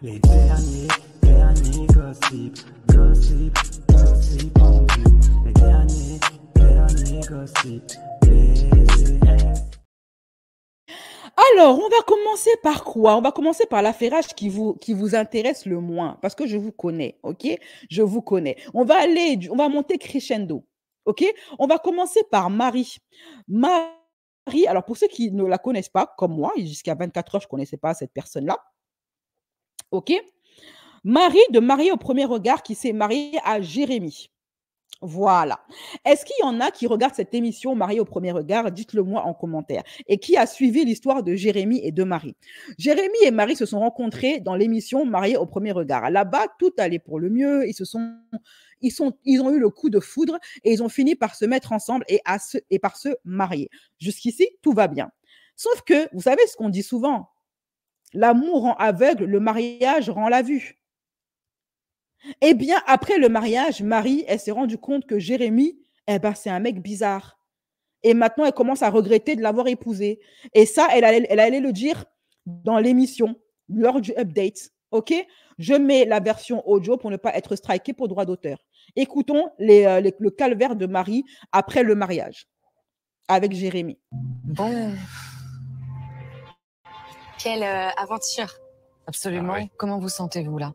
Les derniers, derniers Les derniers, derniers Alors, on va commencer par quoi On va commencer par l'affaire qui vous, qui vous intéresse le moins, parce que je vous connais, ok Je vous connais. On va aller, on va monter crescendo, ok On va commencer par Marie. Marie, alors pour ceux qui ne la connaissent pas, comme moi, jusqu'à 24 heures, je ne connaissais pas cette personne-là. OK Marie de Marie au premier regard qui s'est mariée à Jérémie. Voilà. Est-ce qu'il y en a qui regardent cette émission Marie au premier regard Dites-le moi en commentaire. Et qui a suivi l'histoire de Jérémy et de Marie Jérémy et Marie se sont rencontrés dans l'émission Marie au premier regard. Là-bas, tout allait pour le mieux. Ils se sont ils, sont, ils ont eu le coup de foudre et ils ont fini par se mettre ensemble et, à et par se marier. Jusqu'ici, tout va bien. Sauf que, vous savez ce qu'on dit souvent, L'amour rend aveugle, le mariage rend la vue. Eh bien, après le mariage, Marie, elle s'est rendue compte que Jérémy, eh ben, c'est un mec bizarre. Et maintenant, elle commence à regretter de l'avoir épousé. Et ça, elle allait, elle le dire dans l'émission, lors du update. OK Je mets la version audio pour ne pas être strikée pour droit d'auteur. Écoutons euh, le calvaire de Marie après le mariage avec Jérémy. Bon quelle euh, aventure Absolument. Ah Comment vous sentez-vous là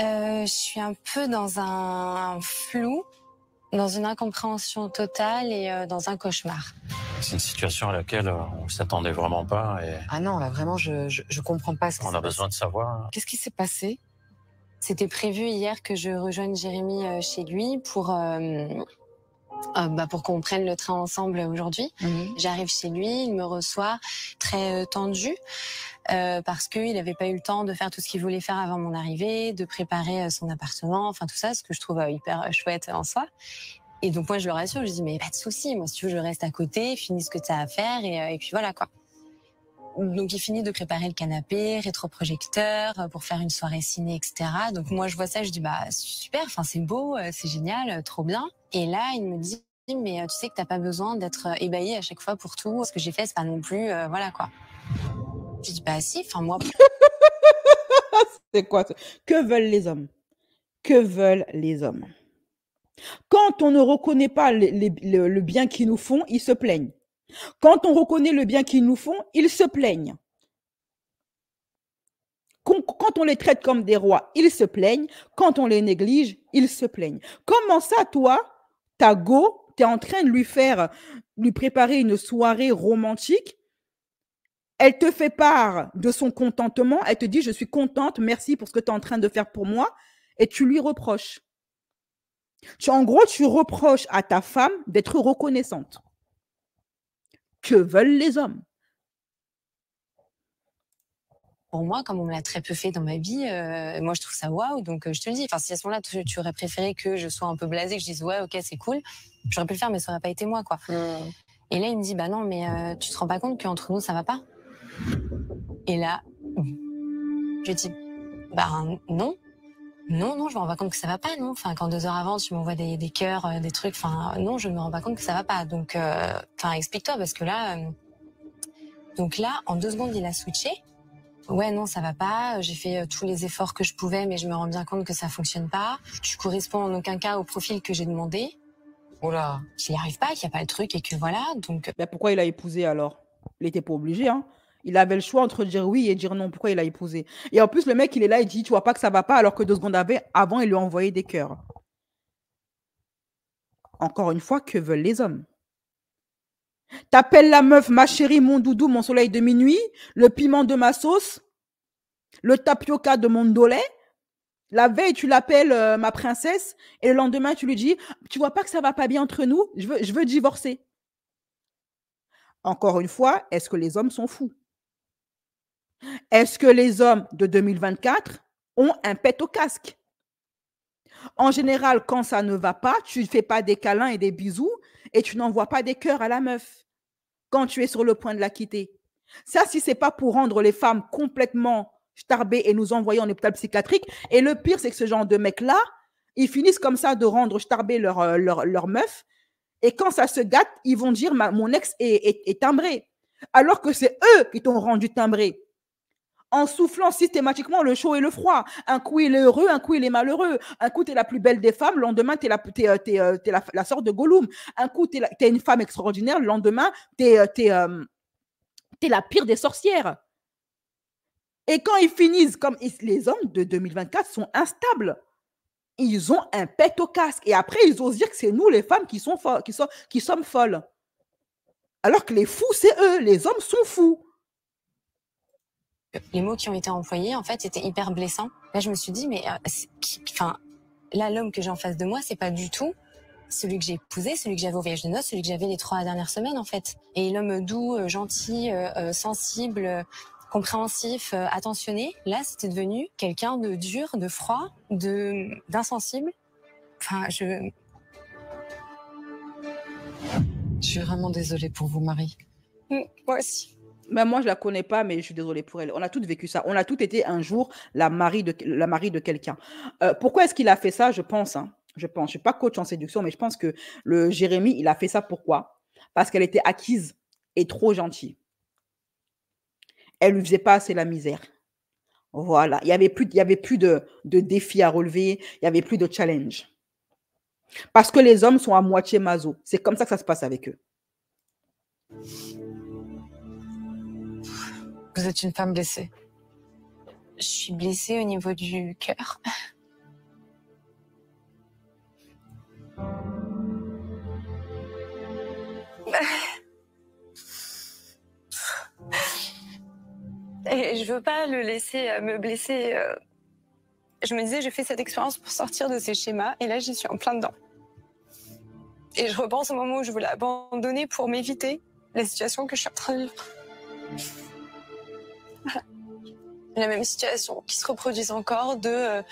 euh, Je suis un peu dans un, flou, dans une incompréhension totale et euh, dans un cauchemar. C'est une situation à laquelle on ne s'attendait vraiment pas. Et... Ah non, là vraiment, je, ne comprends pas ce On a besoin de savoir. Qu'est-ce qui s'est passé C'était prévu hier que je rejoigne Jérémy chez lui pour euh, bah, pour qu'on prenne le train ensemble aujourd'hui. Mhm. J'arrive chez lui, il me reçoit très euh, tendu euh, parce qu'il n'avait pas eu le temps de faire tout ce qu'il voulait faire avant mon arrivée, de préparer euh, son appartement, enfin tout ça, ce que je trouve hyper chouette en soi. Et donc moi je le rassure, je lui dis mais pas de souci, moi si tu veux je reste à côté, finis ce que tu as à faire et puis voilà quoi donc il finit de préparer le canapé, rétroprojecteur euh, pour faire une soirée ciné, etc. Donc mm. moi je vois ça, je dis bah super, enfin c'est beau, euh, c'est génial, euh, trop bien. Et là il me dit mais tu sais que tu t'as pas besoin d'être ébahi à chaque fois pour tout. Ce que j'ai fait c'est pas non plus voilà quoi. Je dis bah si, enfin moi. c'est quoi Que veulent les hommes Que veulent les hommes Quand on ne reconnaît pas le, le bien qu'ils nous font, ils se plaignent. Quand on reconnaît le bien qu'ils nous font, ils se plaignent. Quand on les traite comme des rois, ils se plaignent. Quand on les néglige, ils se plaignent. Comment ça, toi, ta go, tu es en train de lui faire, lui préparer une soirée romantique elle te fait part de son contentement, elle te dit je suis contente, merci pour ce que tu es en train de faire pour moi, et tu lui reproches. Tu, en gros, tu reproches à ta femme d'être reconnaissante. Que veulent les hommes pour moi, comme on me l'a très peu fait dans ma vie, euh, moi je trouve ça waouh. Donc euh, je te le dis, enfin, si à ce moment-là tu, aurais préféré que je sois un peu blasée, que je dise ouais, ok, c'est cool, j'aurais pu le faire, mais ça n'aurait pas été moi, quoi. Mmh. Et là, il me dit bah non, mais euh, tu te rends pas compte qu'entre nous ça va pas. Et là, je dis bah non, non, non, je me rends pas compte que ça va pas, non. Enfin, quand deux heures avant, tu m'envoies des, des cœurs, euh, des trucs, enfin, non, je me rends pas compte que ça va pas. Donc, euh, enfin, explique-toi, parce que là, euh, donc là, en deux secondes, il a switché. Ouais, non, ça va pas. J'ai fait tous les efforts que je pouvais, mais je me rends bien compte que ça fonctionne pas. Tu corresponds en aucun cas au profil que j'ai demandé. Oh là. Qu'il n'y arrive pas, qu'il n'y a pas le truc et que voilà. Donc. Bah, pourquoi il a épousé alors Il n'était pas obligé, hein. Il avait le choix entre dire oui et dire non. Pourquoi il a épousé Et en plus, le mec, il est là, il dit, tu vois pas que ça va pas, alors que deux secondes avant, il lui a envoyé des cœurs. Encore une fois, que veulent les hommes T'appelles la meuf, ma chérie, mon doudou, mon soleil de minuit, le piment de ma sauce, le tapioca de mon dolé. La veille, tu l'appelles euh, ma princesse et le lendemain, tu lui dis, tu vois pas que ça va pas bien entre nous Je je veux divorcer. Encore une fois, est-ce que les hommes sont fous est-ce que les hommes de 2024 ont un pet au casque En général, quand ça ne va pas, tu ne fais pas des câlins et des bisous et tu n'envoies pas des cœurs à la meuf quand tu es sur le point de la quitter. Ça, si c'est pas pour rendre les femmes complètement starbées et nous envoyer en hôpital psychiatrique. Et le pire, c'est que ce genre de mecs-là, ils finissent comme ça de rendre starbées leur, euh, meuf. Et quand ça se gâte, ils vont dire, mon ex est, est, est timbré. Alors que c'est eux qui t'ont rendu timbré en soufflant systématiquement le chaud et le froid. Un coup, il est heureux, un coup, il est malheureux. Un coup, tu es la plus belle des femmes, le lendemain, tu es, la, sorte euh, euh, de Gollum. Un coup, tu es, une femme extraordinaire, le lendemain, tu es, euh, la pire des sorcières. Et quand ils finissent, comme les hommes de 2024 sont instables, ils ont un pet au casque. Et après, ils osent dire que c'est nous, les femmes, qui, sont qui, qui sommes folles. Alors que les fous, c'est eux. Les hommes sont fous. Les mots qui ont été employés, en fait, étaient hyper blessants. Là, je me suis dit, mais euh, enfin, là, l'homme que j'ai en face de moi, c'est pas du tout celui que j'ai épousé, celui que j'avais au voyage de noces, celui que j'avais les trois dernières semaines, en fait. Et l'homme doux, euh, gentil, euh, sensible, compréhensif, attentionné, là, c'était devenu quelqu'un de dur, de froid, de d'insensible. Enfin, je. Je suis vraiment désolée pour vous, Marie. Mm, moi aussi. Même moi, je ne la connais pas, mais je suis désolée pour elle. On a toutes vécu ça. On a toutes été un jour la mari de, la mari de quelqu'un. Euh, pourquoi est-ce qu'il a fait ça Je pense. Hein. Je pense. Je suis pas coach en séduction, mais je pense que le Jérémy, il a fait ça pourquoi Parce qu'elle était acquise et trop gentille. Elle ne lui faisait pas assez la misère. Voilà. Il n'y avait plus, il y avait plus de, de défis à relever. Il n'y avait plus de challenge. Parce que les hommes sont à moitié maso. C'est comme ça que ça se passe avec eux. Vous êtes une femme blessée. Je suis blessée au niveau du cœur. Et je veux pas le laisser euh, me blesser. Euh. Je me disais, j'ai fait cette expérience pour sortir de ces schémas, et là, j'y suis en plein dedans. Et je repense au moment où je voulais abandonner pour m'éviter la situation que je suis en train de vivre. la même situation qui se reproduise encore de, euh,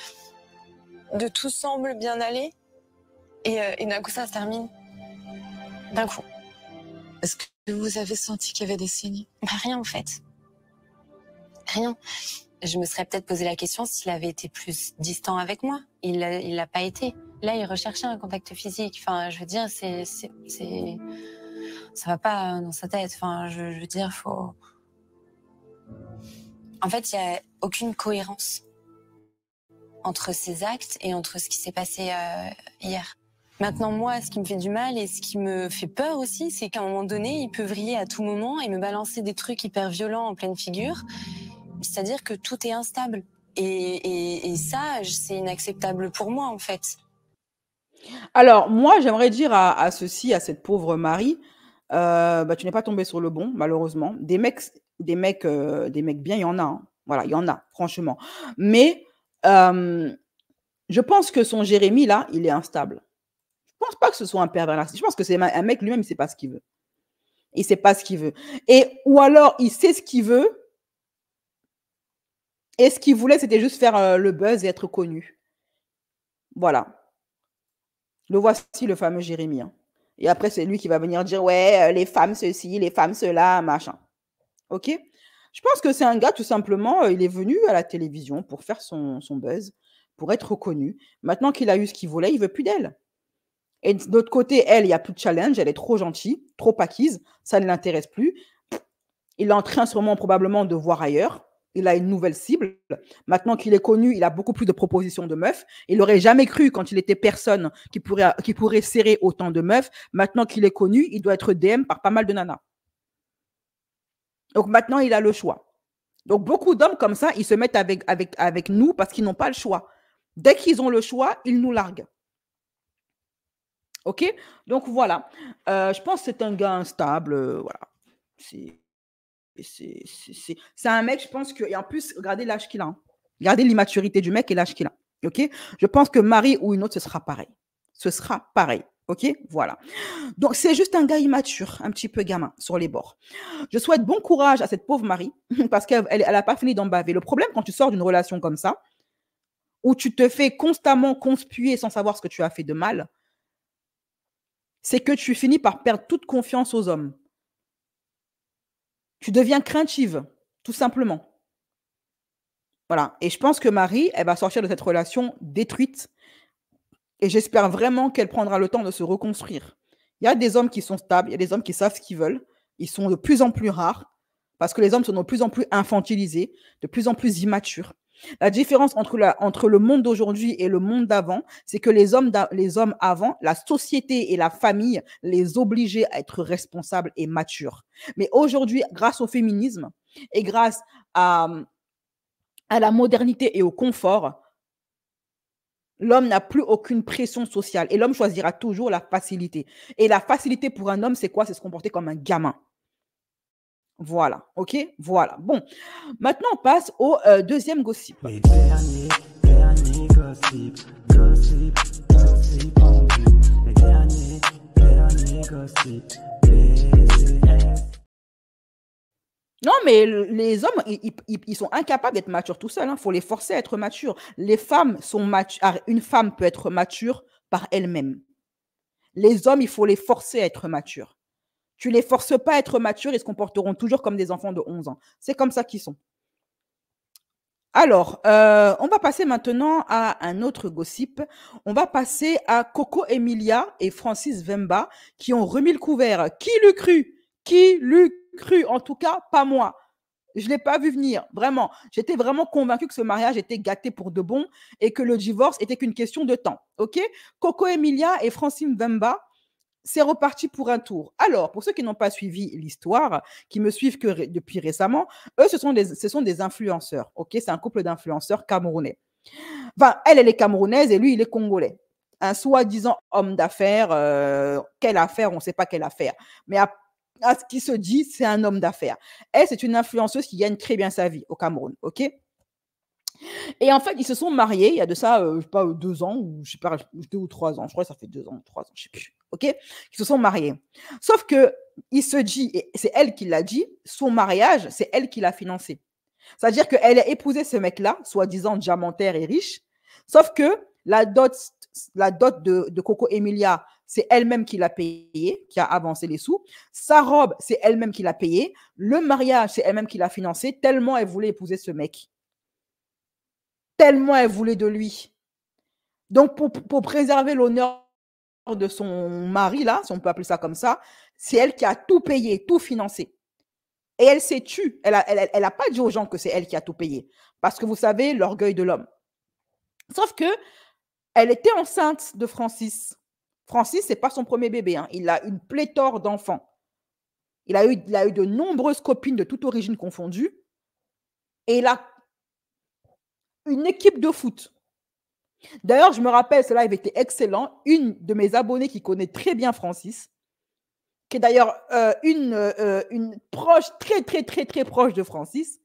de tout semble bien aller euh, et, d'un coup ça se termine. D'un coup. Est-ce que vous avez senti qu'il y avait des signes bah, Rien en fait. Rien. Je me serais peut-être posé la question s'il avait été plus distant avec moi. Il l'a pas été. Là, il recherchait un contact physique. Enfin, je veux dire, c'est, c'est, ça va pas euh, dans sa tête. Enfin, je, je veux dire, faut. En fait, il n'y a aucune cohérence entre ces actes et entre ce qui s'est passé euh, hier. Maintenant, moi, ce qui me fait du mal et ce qui me fait peur aussi, c'est qu'à un moment donné, il peut vriller à tout moment et me balancer des trucs hyper violents en pleine figure. C'est-à-dire que tout est instable. Et, ça, c'est inacceptable pour moi, en fait. Alors, moi, j'aimerais dire à, ceci, à cette pauvre Marie, euh, bah, tu n'es pas tombée sur le bon, malheureusement. Des mecs des mecs, euh, des mecs bien, il y en a. Hein. Voilà, il y en a, franchement. Mais je pense que son Jérémy, là, il est instable. Je pense pas que ce soit un pervers Je pense que c'est un mec lui-même, il sait pas ce qu'il veut. Il sait pas ce qu'il veut. Et ou alors, il sait ce qu'il veut. Et ce qu'il voulait, c'était juste faire euh, le buzz et être connu. Voilà. Le voici, le fameux Jérémy. Hein. Et après, c'est lui qui va venir dire, ouais, euh, les femmes ceci, les femmes cela, machin. OK Je pense que c'est un gars, tout simplement, euh, il est venu à la télévision pour faire son, buzz, pour être reconnu. Maintenant qu'il a eu ce qu'il voulait, il veut plus d'elle. Et de l'autre côté, elle, il n'y a plus de challenge, elle est trop gentille, trop acquise, ça ne l'intéresse plus. Il est en train sûrement probablement de voir ailleurs. Il a une nouvelle cible. Maintenant qu'il est connu, il a beaucoup plus de propositions de meufs. Il n'aurait jamais cru quand il était personne qui pourrait, pourrait serrer autant de meufs. Maintenant qu'il est connu, il doit être DM par pas mal de nanas. Donc maintenant, il a le choix. Donc beaucoup d'hommes comme ça, ils se mettent avec, avec, avec nous parce qu'ils n'ont pas le choix. Dès qu'ils ont le choix, ils nous larguent. OK Donc voilà. Euh, je pense que c'est un gars instable. Euh, voilà. C'est. C'est un mec, je pense que. Et en plus, regardez l'âge qu'il a. Gardez hein. Regardez l'immaturité du mec et l'âge qu'il a. OK Je pense que Marie ou une autre, ce sera pareil. Ce sera pareil. Ok, voilà. Donc c'est juste un gars immature, un petit peu gamin sur les bords. Je souhaite bon courage à cette pauvre Marie parce qu'elle n'a elle, pas fini d'en baver. Le problème quand tu sors d'une relation comme ça, où tu te fais constamment conspuer sans savoir ce que tu as fait de mal, c'est que tu finis par perdre toute confiance aux hommes. Tu deviens craintive, tout simplement. Voilà. Et je pense que Marie, elle va sortir de cette relation détruite et j'espère vraiment qu'elle prendra le temps de se reconstruire. Il y a des hommes qui sont stables, il y a des hommes qui savent ce qu'ils veulent. Ils sont de plus en plus rares parce que les hommes sont de plus en plus infantilisés, de plus en plus immatures. La différence entre, la, entre le monde d'aujourd'hui et le monde d'avant, c'est que les hommes, les hommes avant, la société et la famille les obligeaient à être responsables et matures. Mais aujourd'hui, grâce au féminisme et grâce à, à la modernité et au confort, L'homme n'a plus aucune pression sociale et l'homme choisira toujours la facilité. Et la facilité pour un homme, c'est quoi C'est se comporter comme un gamin. Voilà, ok Voilà. Bon, maintenant on passe au euh, deuxième gossip. Non, mais les hommes, ils, sont incapables d'être matures tout seuls. Il hein. faut les forcer à être matures. Les femmes sont matures. Ah, une femme peut être mature par elle-même. Les hommes, il faut les forcer à être matures. Tu les forces pas à être matures, ils se comporteront toujours comme des enfants de 11 ans. C'est comme ça qu'ils sont. Alors, euh, on va passer maintenant à un autre gossip. On va passer à Coco Emilia et Francis Vemba qui ont remis le couvert. Qui l'eût cru Qui l'eût cru, en tout cas, pas moi. Je ne l'ai pas vu venir, vraiment. J'étais vraiment convaincue que ce mariage était gâté pour de bon et que le divorce était qu'une question de temps. OK Coco Emilia et Francine Bemba, c'est reparti pour un tour. Alors, pour ceux qui n'ont pas suivi l'histoire, qui me suivent que depuis récemment, eux, ce sont des, ce sont des influenceurs. OK C'est un couple d'influenceurs camerounais. Enfin, elle, elle est camerounaise et lui, il est congolais. Un soi-disant homme d'affaires, euh, quelle affaire, on ne sait pas quelle affaire. Mais à à ce qui se dit, c'est un homme d'affaires. Elle, c'est une influenceuse qui gagne très bien sa vie au Cameroun, ok et en fait, ils se sont mariés il y a de ça, euh, pas, deux ans, ou je sais pas, deux ou trois ans, je crois que ça fait deux ans, trois ans, je sais plus. OK Ils se sont mariés. Sauf que il se dit, et c'est elle qui l'a dit, son mariage, c'est elle qui l'a financé. C'est-à-dire qu'elle a épousé ce mec-là, soi-disant diamantaire et riche, sauf que la dot, la dot de Coco Emilia, c'est elle-même qui l'a payé, qui a avancé les sous. Sa robe, c'est elle-même qui l'a payé. Le mariage, c'est elle-même qui l'a financé, tellement elle voulait épouser ce mec. Tellement elle voulait de lui. Donc, pour, préserver l'honneur de son mari, là, si on peut appeler ça comme ça, c'est elle qui a tout payé, tout financé. Et elle s'est tue. Elle n'a a pas dit aux gens que c'est elle qui a tout payé. Parce que vous savez, l'orgueil de l'homme. Sauf que elle était enceinte de Francis. Francis, ce n'est pas son premier bébé. Hein. Il a une pléthore d'enfants. Il a, eu, il a eu de nombreuses copines de toute origine confondue. Et il a une équipe de foot. D'ailleurs, je me rappelle, ce live était excellent. Une de mes abonnées qui connaît très bien Francis, qui est d'ailleurs euh, une, euh, une proche, très, très, très, très proche de Francis,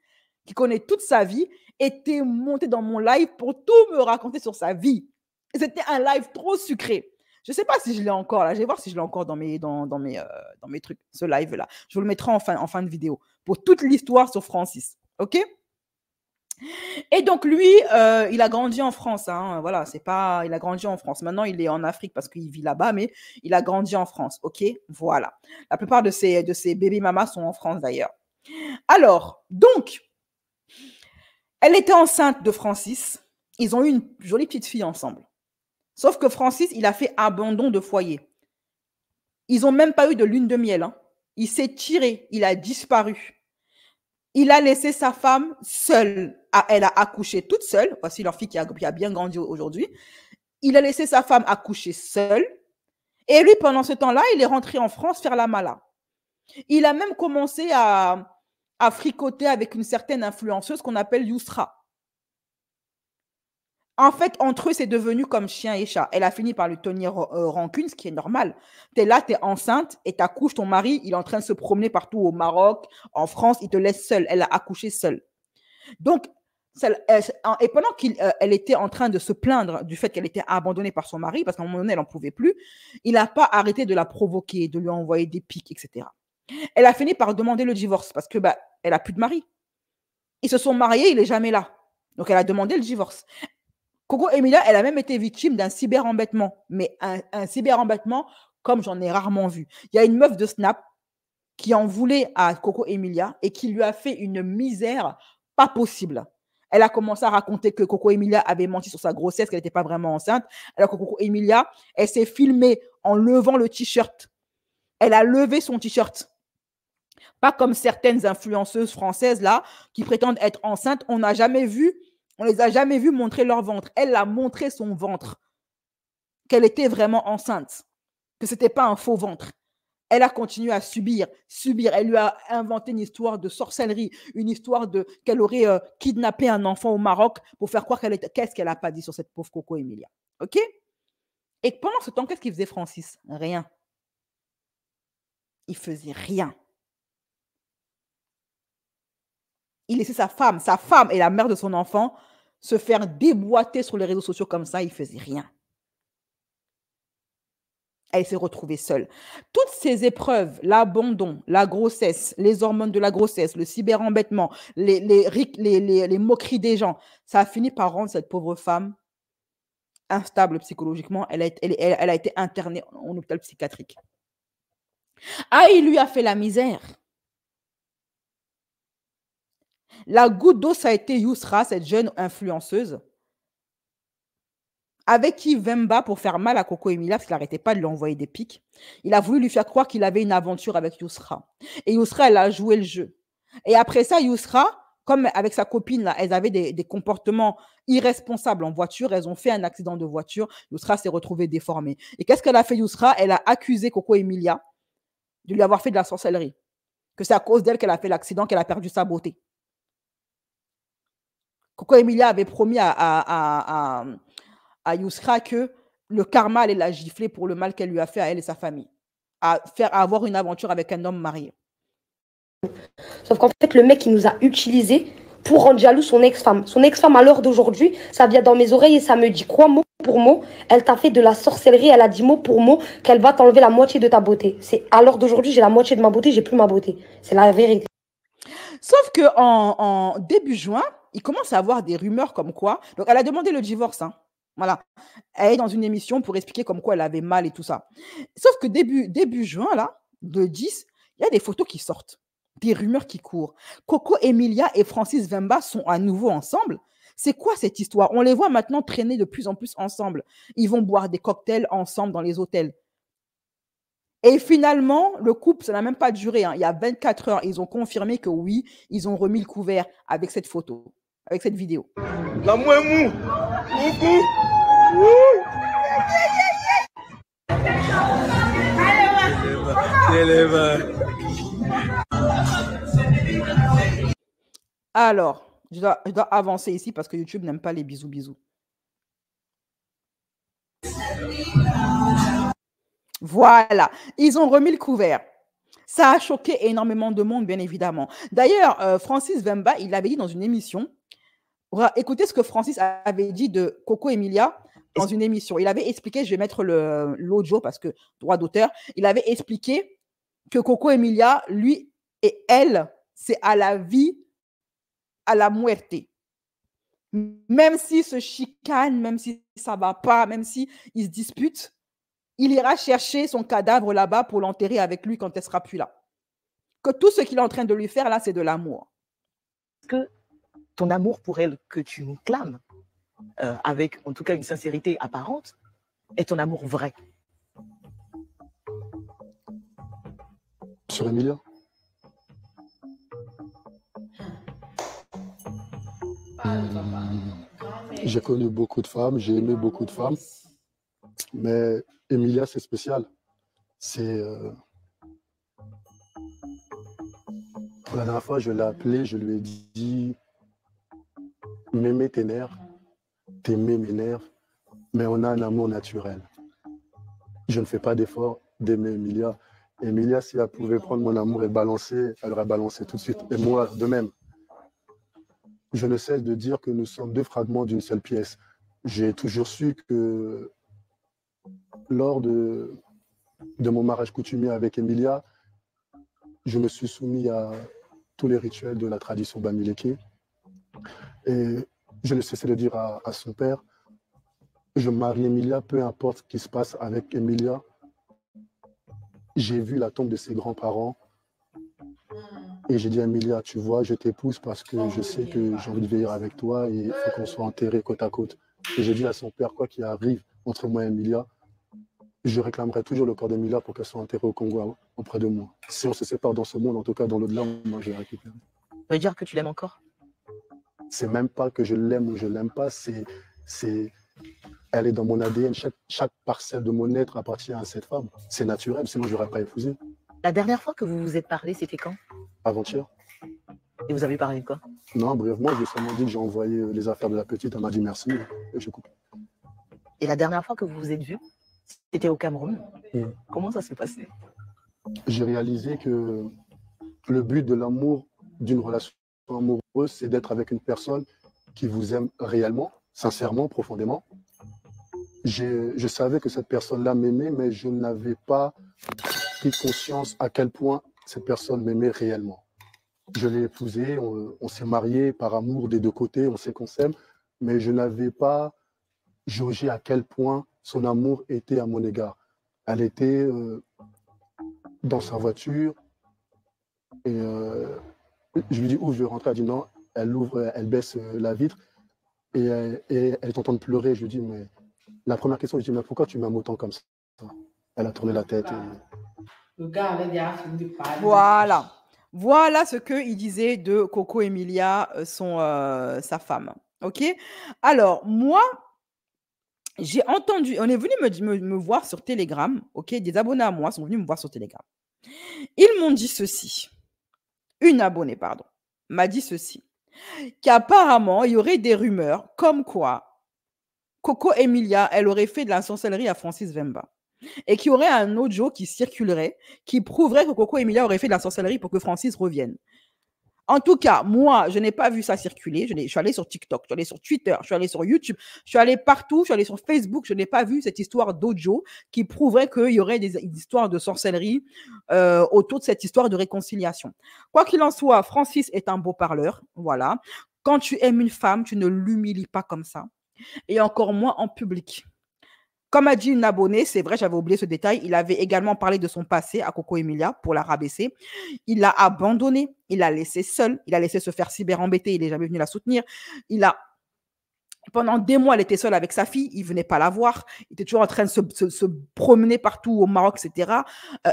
qui connaît toute sa vie, était montée dans mon live pour tout me raconter sur sa vie. C'était un live trop sucré. Je ne sais pas si je l'ai encore là. Je vais voir si je l'ai encore dans mes, dans, mes, euh, dans mes trucs, ce live-là. Je vous le mettrai en fin, en fin de vidéo pour toute l'histoire sur Francis. OK et donc lui, euh, il a grandi en France. Hein. voilà, c'est pas, il a grandi en France. Maintenant, il est en Afrique parce qu'il vit là-bas, mais il a grandi en France. Ok, voilà. La plupart de ses de ses bébés mamas sont en France d'ailleurs. Alors, donc, elle était enceinte de Francis. Ils ont eu une jolie petite fille ensemble. Sauf que Francis, il a fait abandon de foyer. Ils n'ont même pas eu de lune de miel. Hein. Il s'est tiré, il a disparu. Il a laissé sa femme seule. Ah, elle a accouché toute seule. Voici leur fille qui a, bien grandi aujourd'hui. Il a laissé sa femme accoucher seule. Et lui, pendant ce temps-là, il est rentré en France faire la mala. Il a même commencé à, à fricoter avec une certaine influenceuse qu'on appelle Yousra. En fait, entre eux, c'est devenu comme chien et chat. Elle a fini par lui tenir euh, euh, rancune, ce qui est normal. T'es là, tu es enceinte et t'accouches ton mari, il est en train de se promener partout au Maroc, en France, il te laisse seule. Elle a accouché seule. Donc, euh, et pendant qu'elle était en train de se plaindre du fait qu'elle était abandonnée par son mari, parce qu'à un moment donné, elle n'en pouvait plus, il n'a pas arrêté de la provoquer, de lui envoyer des pics, etc. Elle a fini par demander le divorce parce que bah, elle a plus de mari. Ils se sont mariés, il n'est jamais là. Donc elle a demandé le divorce. Coco Emilia, elle a même été victime d'un cyber mais un, cyber comme j'en ai rarement vu. Il y a une meuf de Snap qui en voulait à Coco Emilia et qui lui a fait une misère pas possible. Elle a commencé à raconter que Coco Emilia avait menti sur sa grossesse, qu'elle n'était pas vraiment enceinte. Alors que Coco Emilia, elle s'est filmée en levant le t-shirt. Elle a levé son t-shirt. Pas comme certaines influenceuses françaises là qui prétendent être enceintes. On n'a jamais vu on ne les a jamais vus montrer leur ventre. Elle a montré son ventre, qu'elle était vraiment enceinte, que ce n'était pas un faux ventre. Elle a continué à subir, subir. Elle lui a inventé une histoire de sorcellerie, une histoire de qu'elle aurait euh, kidnappé un enfant au Maroc pour faire croire qu'elle était. Qu'est-ce qu'elle n'a pas dit sur cette pauvre Coco Emilia OK Et pendant ce temps, qu'est-ce qu'il faisait Francis Rien. Il faisait rien. il laissait sa femme, sa femme et la mère de son enfant se faire déboîter sur les réseaux sociaux comme ça, il faisait rien. Elle s'est retrouvée seule. Toutes ces épreuves, l'abandon, la grossesse, les hormones de la grossesse, le cyberembêtement, les, les, les, moqueries des gens, ça a fini par rendre cette pauvre femme instable psychologiquement. elle a été internée en hôpital psychiatrique. Ah, il lui a fait la misère. La goutte d'eau, ça a été Yousra, cette jeune influenceuse, avec qui Vemba, pour faire mal à Coco Emilia, parce qu'il n'arrêtait pas de lui envoyer des pics, il a voulu lui faire croire qu'il avait une aventure avec Yousra. Et Yousra, elle a joué le jeu. Et après ça, Yousra, comme avec sa copine, là, elles avaient des, comportements irresponsables en voiture, elles ont fait un accident de voiture, Yousra s'est retrouvée déformée. Et qu'est-ce qu'elle a fait, Yousra Elle a accusé Coco Emilia de lui avoir fait de la sorcellerie, que c'est à cause d'elle qu'elle a fait l'accident, qu'elle a perdu sa beauté. Coco Emilia avait promis à, à, que le karma allait la gifler pour le mal qu'elle lui a fait à elle et sa famille, à, faire, avoir une aventure avec un homme marié. Sauf qu'en fait, le mec, qui nous a utilisé pour rendre jaloux son ex-femme. Son ex-femme, à l'heure d'aujourd'hui, ça vient dans mes oreilles et ça me dit, quoi mot pour mot, elle t'a fait de la sorcellerie, elle a dit mot pour mot qu'elle va t'enlever la moitié de ta beauté. C'est à l'heure d'aujourd'hui, j'ai la moitié de ma beauté, j'ai plus ma beauté. C'est la vérité. Sauf que en début juin, il commence à avoir des rumeurs comme quoi. Donc, elle a demandé le divorce. Hein, voilà. Elle est dans une émission pour expliquer comme quoi elle avait mal et tout ça. Sauf que début, début juin, là, de 10, il y a des photos qui sortent, des rumeurs qui courent. Coco Emilia et Francis Vemba sont à nouveau ensemble. C'est quoi cette histoire On les voit maintenant traîner de plus en plus ensemble. Ils vont boire des cocktails ensemble dans les hôtels. Et finalement, le couple, ça n'a même pas duré. Hein. Il y a 24 heures, ils ont confirmé que oui, ils ont remis le couvert avec cette photo cette vidéo. Alors, je dois, je dois avancer ici parce que YouTube n'aime pas les bisous bisous. Voilà, ils ont remis le couvert. Ça a choqué énormément de monde, bien évidemment. D'ailleurs, euh, Francis Vemba, il avait dit dans une émission écoutez ce que Francis avait dit de Coco Emilia dans une émission. Il avait expliqué, je vais mettre l'audio parce que droit d'auteur, il avait expliqué que Coco Emilia, lui et elle, c'est à la vie, à la muerte. Même si se chicane, même si ça va pas, même si ils se disputent, il ira chercher son cadavre là-bas pour l'enterrer avec lui quand elle sera plus là. Que tout ce qu'il est en train de lui faire là, c'est de l'amour. Que ton amour pour elle que tu nous clames, euh, avec en tout cas une sincérité apparente, est ton amour vrai. Sur Emilia hmm. J'ai connu beaucoup de femmes, j'ai aimé beaucoup de femmes, mais Emilia, c'est spécial. C'est. Euh, la dernière fois, je l'ai appelée, je lui ai dit M'aimer t'énerve, t'aimer nerfs, mais on a un amour naturel. Je ne fais pas d'effort d'aimer Emilia. Emilia, si elle pouvait prendre mon amour et balancer, elle aurait balancé tout de suite. Et moi, de même. Je ne cesse de dire que nous sommes deux fragments d'une seule pièce. J'ai toujours su que lors de, de mon mariage coutumier avec Emilia, je me suis soumis à tous les rituels de la tradition Bamileke. Et je ne cessais de dire à, son père, je marie Emilia, peu importe ce qui se passe avec Emilia. J'ai vu la tombe de ses grands-parents. Et j'ai dit à Emilia, tu vois, je t'épouse parce que je sais que j'ai envie de vieillir avec toi et il faut qu'on soit enterrés côte à côte. Et j'ai dit à son père, quoi qu'il arrive entre moi et Emilia, je réclamerai toujours le corps d'Emilia pour qu'elle soit enterrée au Congo auprès de moi. Si on se sépare dans ce monde, en tout cas dans l'au-delà, moi je vais récupérer. Ça veut dire que tu l'aimes encore c'est même pas que je l'aime ou je l'aime pas, c'est, c'est, elle est dans mon ADN. Chaque, parcelle de mon être appartient à cette femme. C'est naturel, sinon je n'aurais pas épousé. La dernière fois que vous vous êtes parlé, c'était quand Avant-hier. Et vous avez parlé de quoi Non, brièvement, j'ai seulement dit que j'ai envoyé les affaires de la petite. Elle m'a dit merci et je coupe. Et la dernière fois que vous vous êtes vu, c'était au Cameroun. Comment ça s'est passé J'ai réalisé que le but de l'amour d'une relation amoureux, c'est d'être avec une personne qui vous aime réellement, sincèrement, profondément. Je savais que cette personne-là m'aimait, mais je n'avais pas pris conscience à quel point cette personne m'aimait réellement. Je l'ai épousée, on, s'est mariés par amour des deux côtés, on sait qu'on s'aime, mais je n'avais pas jaugé à quel point son amour était à mon égard. Elle était euh, dans sa voiture et euh, je lui dis ouvre, je vais rentrer. Elle dit non. Elle ouvre, elle baisse euh, la vitre et, euh, et elle de pleurer. Je lui dis mais la première question, je lui dis mais pourquoi tu m'aimes autant comme ça Elle a tourné la tête. Le gars avait Voilà. Voilà ce qu'il disait de Coco Emilia, euh, son, sa femme. OK Alors, moi, j'ai entendu, on est venu me, me, me, voir sur Telegram, ok, des abonnés à moi sont venus me voir sur Telegram. Ils m'ont dit ceci une abonnée, pardon, m'a dit ceci, qu'apparemment, il y aurait des rumeurs comme quoi Coco Emilia, elle aurait fait de la sorcellerie à Francis Vemba. Et qu'il y aurait un audio qui circulerait, qui prouverait que Coco Emilia aurait fait de la sorcellerie pour que Francis revienne. En tout cas, moi, je n'ai pas vu ça circuler. Je, suis allée sur TikTok, je suis allée sur Twitter, je suis allée sur YouTube, je suis allée partout, je suis allée sur Facebook. Je n'ai pas vu cette histoire d'Ojo qui prouverait qu'il y aurait des, histoires de sorcellerie euh, autour de cette histoire de réconciliation. Quoi qu'il en soit, Francis est un beau parleur. Voilà. Quand tu aimes une femme, tu ne l'humilies pas comme ça. Et encore moins en public. Comme a dit une abonnée, c'est vrai, j'avais oublié ce détail, il avait également parlé de son passé à Coco Emilia pour la rabaisser. Il l'a abandonnée, il l'a laissée seule, il a laissé se faire cyber il n'est jamais venu la soutenir. Il a pendant des mois, elle était seule avec sa fille, il venait pas la voir, il était toujours en train de se, promener partout au Maroc, etc. Euh,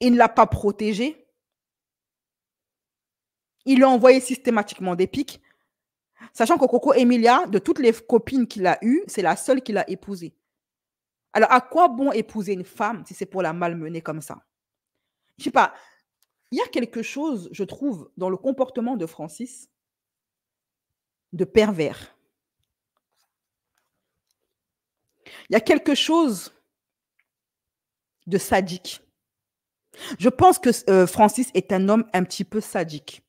il ne l'a pas protégée. Il lui a envoyé systématiquement des pics. Sachant que Coco Emilia, de toutes les copines qu'il a eues, c'est la seule qu'il a épousée. Alors, à quoi bon épouser une femme si c'est pour la malmener comme ça Je sais pas. Il y a quelque chose, je trouve, dans le comportement de Francis de pervers. Il y a quelque chose de sadique. Je pense que euh, Francis est un homme un petit peu sadique.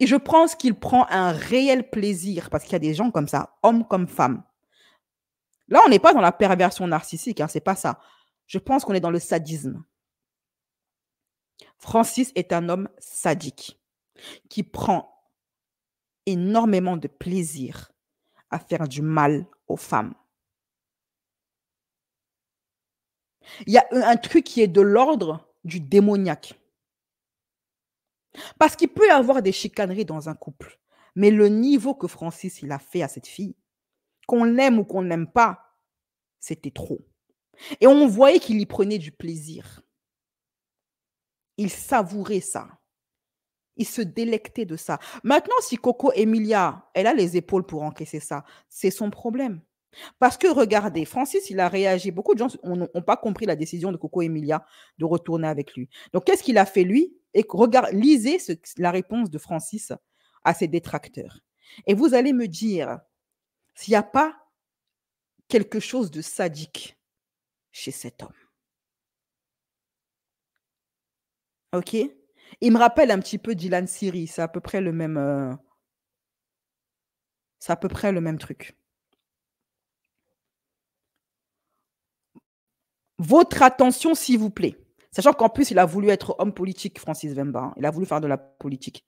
Et je pense qu'il prend un réel plaisir, parce qu'il y a des gens comme ça, hommes comme femmes. Là, on n'est pas dans la perversion narcissique, hein, c'est pas ça. Je pense qu'on est dans le sadisme. Francis est un homme sadique qui prend énormément de plaisir à faire du mal aux femmes. Il y a un truc qui est de l'ordre du démoniaque. Parce qu'il peut y avoir des chicaneries dans un couple. Mais le niveau que Francis il a fait à cette fille, qu'on l'aime ou qu'on n'aime pas, c'était trop. Et on voyait qu'il y prenait du plaisir. Il savourait ça. Il se délectait de ça. Maintenant, si Coco Emilia, elle a les épaules pour encaisser ça, c'est son problème. Parce que regardez, Francis, il a réagi. Beaucoup de gens n'ont pas compris la décision de Coco Emilia de retourner avec lui. Donc, qu'est-ce qu'il a fait lui Et regarde, lisez la réponse de Francis à ses détracteurs. Et vous allez me dire s'il n'y a pas quelque chose de sadique chez cet homme. OK Il me rappelle un petit peu Dylan Siri. C'est à peu près le même. Euh, c'est à peu près le même truc. Votre attention, s'il vous plaît. Sachant qu'en plus, il a voulu être homme politique, Francis Vemba. Hein. Il a voulu faire de la politique.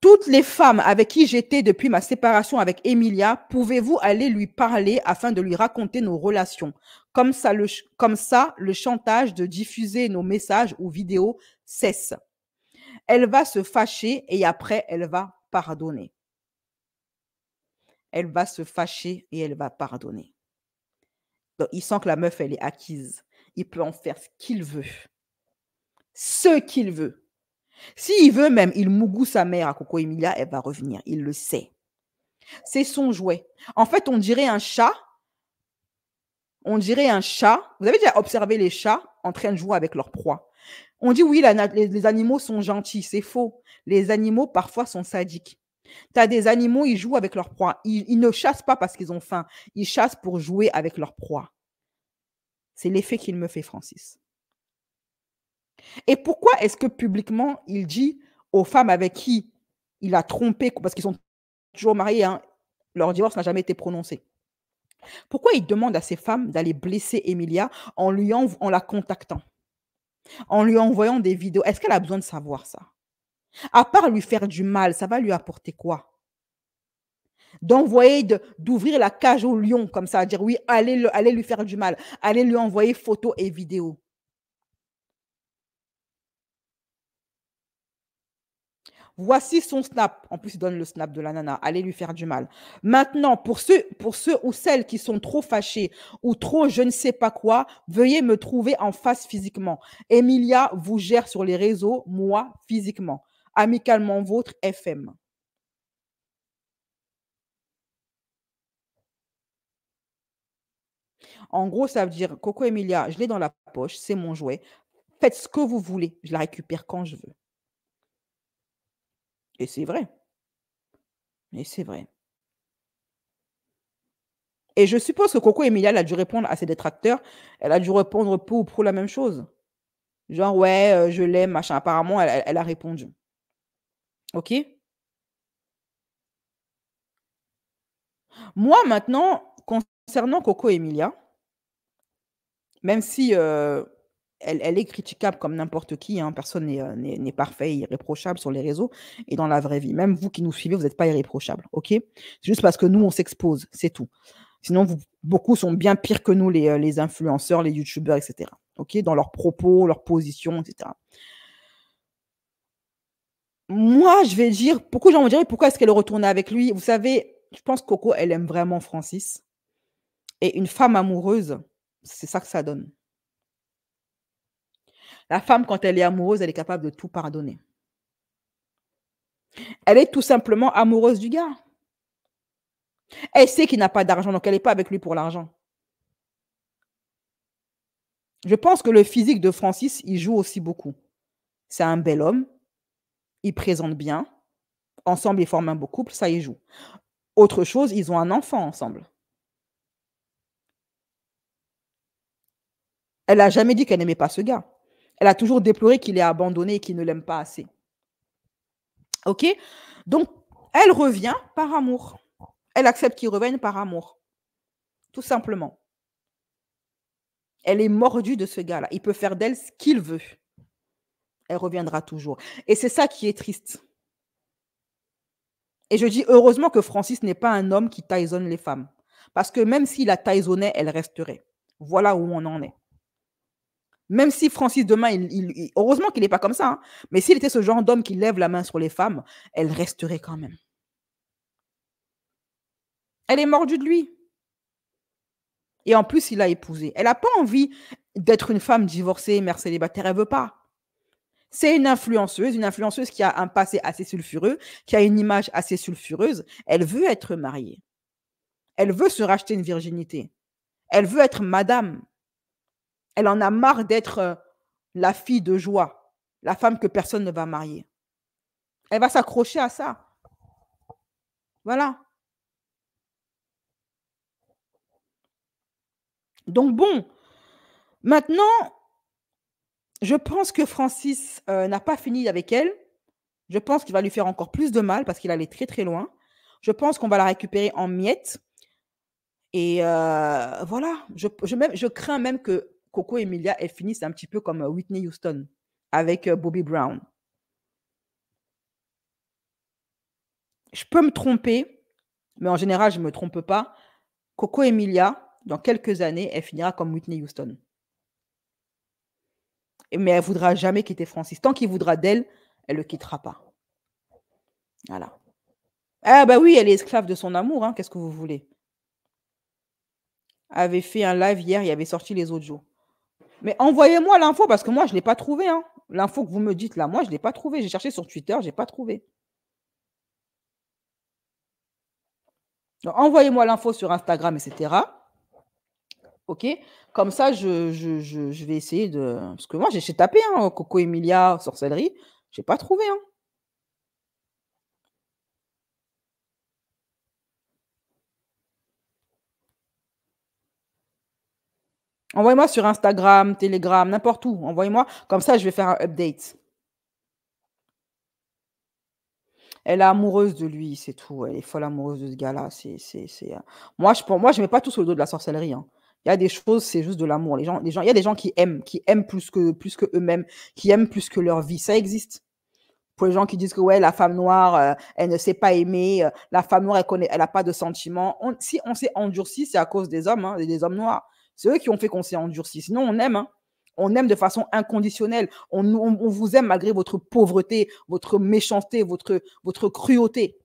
Toutes les femmes avec qui j'étais depuis ma séparation avec Emilia, pouvez-vous aller lui parler afin de lui raconter nos relations comme ça, le, comme ça, le chantage de diffuser nos messages ou vidéos cesse. Elle va se fâcher et après, elle va pardonner. Elle va se fâcher et elle va pardonner il sent que la meuf, elle est acquise. Il peut en faire ce qu'il veut. Ce qu'il veut. S'il veut même, il mougou sa mère à Coco Emilia, elle va revenir. Il le sait. C'est son jouet. En fait, on dirait un chat. On dirait un chat. Vous avez déjà observé les chats en train de jouer avec leur proie. On dit oui, les animaux sont gentils. C'est faux. Les animaux, parfois, sont sadiques. Tu as des animaux, ils jouent avec leur proie. Ils, ne chassent pas parce qu'ils ont faim. Ils chassent pour jouer avec leur proie. C'est l'effet qu'il me fait, Francis. Et pourquoi est-ce que publiquement, il dit aux femmes avec qui il a trompé, parce qu'ils sont toujours mariés, hein, leur divorce n'a jamais été prononcé. Pourquoi il demande à ces femmes d'aller blesser Emilia en, lui en la contactant, en lui envoyant des vidéos Est-ce qu'elle a besoin de savoir ça à part lui faire du mal, ça va lui apporter quoi D'envoyer, d'ouvrir la cage au lion, comme ça, à dire oui, allez, allez lui faire du mal, allez lui envoyer photos et vidéos. Voici son snap. En plus, il donne le snap de la nana. Allez lui faire du mal. Maintenant, pour ceux, pour ceux ou celles qui sont trop fâchés ou trop je ne sais pas quoi, veuillez me trouver en face physiquement. Emilia vous gère sur les réseaux, moi physiquement. Amicalement votre FM. En gros, ça veut dire Coco Emilia, je l'ai dans la poche, c'est mon jouet. Faites ce que vous voulez, je la récupère quand je veux. Et c'est vrai. Et c'est vrai. Et je suppose que Coco Emilia, elle a dû répondre à ses détracteurs. Elle a dû répondre pour ou prou la même chose. Genre, ouais, euh, je l'aime, machin. Apparemment, elle a répondu. OK? Moi, maintenant, concernant Coco Emilia, même si euh, elle, est critiquable comme n'importe qui, hein, personne euh, n'est parfait, irréprochable sur les réseaux et dans la vraie vie. Même vous qui nous suivez, vous n'êtes pas irréprochable, ok C'est juste parce que nous, on s'expose, c'est tout. Sinon, beaucoup sont bien pires que nous, les, euh, les influenceurs, les youtubeurs, etc. Ok Dans leurs propos, leurs positions, etc moi, je vais dire, pourquoi est-ce qu'elle est retournée avec lui Vous savez, je pense que Coco, elle aime vraiment Francis. Et une femme amoureuse, c'est ça que ça donne. La femme, quand elle est amoureuse, elle est capable de tout pardonner. Elle est tout simplement amoureuse du gars. Elle sait qu'il n'a pas d'argent, donc elle n'est pas avec lui pour l'argent. Je pense que le physique de Francis, il joue aussi beaucoup. C'est un bel homme, ils présentent bien, ensemble ils forment un beau couple, ça y joue. Autre chose, ils ont un enfant ensemble. Elle n'a jamais dit qu'elle n'aimait pas ce gars. Elle a toujours déploré qu'il est abandonné et qu'il ne l'aime pas assez. OK Donc, elle revient par amour. Elle accepte qu'il revienne par amour. Tout simplement. Elle est mordue de ce gars-là. Il peut faire d'elle ce qu'il veut elle reviendra toujours. Et c'est ça qui est triste. Et je dis heureusement que Francis n'est pas un homme qui taisonne les femmes. Parce que même s'il la taisonnait, elle resterait. Voilà où on en est. Même si Francis demain, il, heureusement qu'il n'est pas comme ça, hein, mais s'il était ce genre d'homme qui lève la main sur les femmes, elle resterait quand même. Elle est mordue de lui. Et en plus, il l'a épousée. Elle n'a pas envie d'être une femme divorcée, mère célibataire. Elle veut pas. C'est une influenceuse, une influenceuse qui a un passé assez sulfureux, qui a une image assez sulfureuse. Elle veut être mariée. Elle veut se racheter une virginité. Elle veut être madame. Elle en a marre d'être euh, la fille de joie, la femme que personne ne va marier. Elle va s'accrocher à ça. Voilà. Donc bon, maintenant, je pense que Francis euh, n'a pas fini avec elle. Je pense qu'il va lui faire encore plus de mal parce qu'il allait très très loin. Je pense qu'on va la récupérer en miettes. Et euh, voilà, je, crains même que Coco Emilia finisse un petit peu comme euh, Whitney Houston avec Bobby Brown. Je peux me tromper, mais en général, je ne me trompe pas. Coco Emilia, dans quelques années, elle finira comme Whitney Houston mais elle voudra jamais quitter Francis. Tant qu'il voudra d'elle, elle ne le quittera pas. Voilà. Ah ben oui, elle est esclave de son amour, hein. qu'est-ce que vous voulez Elle Avait fait un live hier, il avait sorti les autres jours. Mais envoyez-moi l'info parce que moi, je ne l'ai pas trouvé. Hein. L'info que vous me dites là, moi, je ne l'ai pas trouvé. J'ai cherché sur Twitter, je pas trouvé. Envoyez-moi l'info sur Instagram, etc. OK comme ça, je, vais essayer de. Parce que moi, j'ai tapé, hein, Coco Emilia, sorcellerie. Je n'ai pas trouvé. Hein. Envoyez-moi sur Instagram, Telegram, n'importe où. Envoyez-moi. Comme ça, je vais faire un update. Elle est amoureuse de lui, c'est tout. Elle est folle amoureuse de ce gars-là. C'est, c'est, euh, Moi, je ne moi, je mets pas tout sur le dos de la sorcellerie. Hein. Il y a des choses, c'est juste de l'amour. Les gens, les gens, il y a des gens qui aiment, qui aiment plus que, plus que eux-mêmes, qui aiment plus que leur vie. Ça existe. Pour les gens qui disent que ouais, la femme noire, euh, elle ne sait pas aimer, euh, la femme noire, elle connaît, elle n'a pas de sentiments. si on s'est endurci, c'est à cause des hommes, hein, des hommes noirs. C'est eux qui ont fait qu'on s'est endurci. Sinon, on aime. Hein. On aime de façon inconditionnelle. On, vous aime malgré votre pauvreté, votre méchanceté, votre, votre cruauté.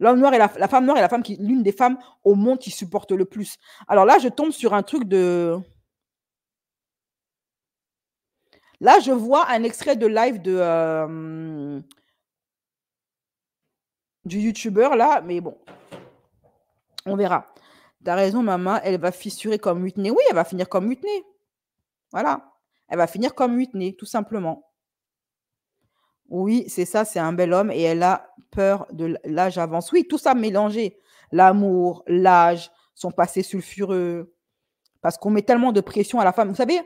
L'homme noir et la, femme noire est la femme qui l'une des femmes au monde qui supporte le plus. Alors là, je tombe sur un truc de. Là, je vois un extrait de live de euh, du youtubeur là, mais bon, on verra. T'as raison, maman, elle va fissurer comme Whitney. Oui, elle va finir comme Whitney. Voilà, elle va finir comme Whitney, tout simplement. Oui, c'est ça, c'est un bel homme et elle a peur de l'âge avance. Oui, tout ça mélangé. L'amour, l'âge, son passé sulfureux. Parce qu'on met tellement de pression à la femme. Vous savez,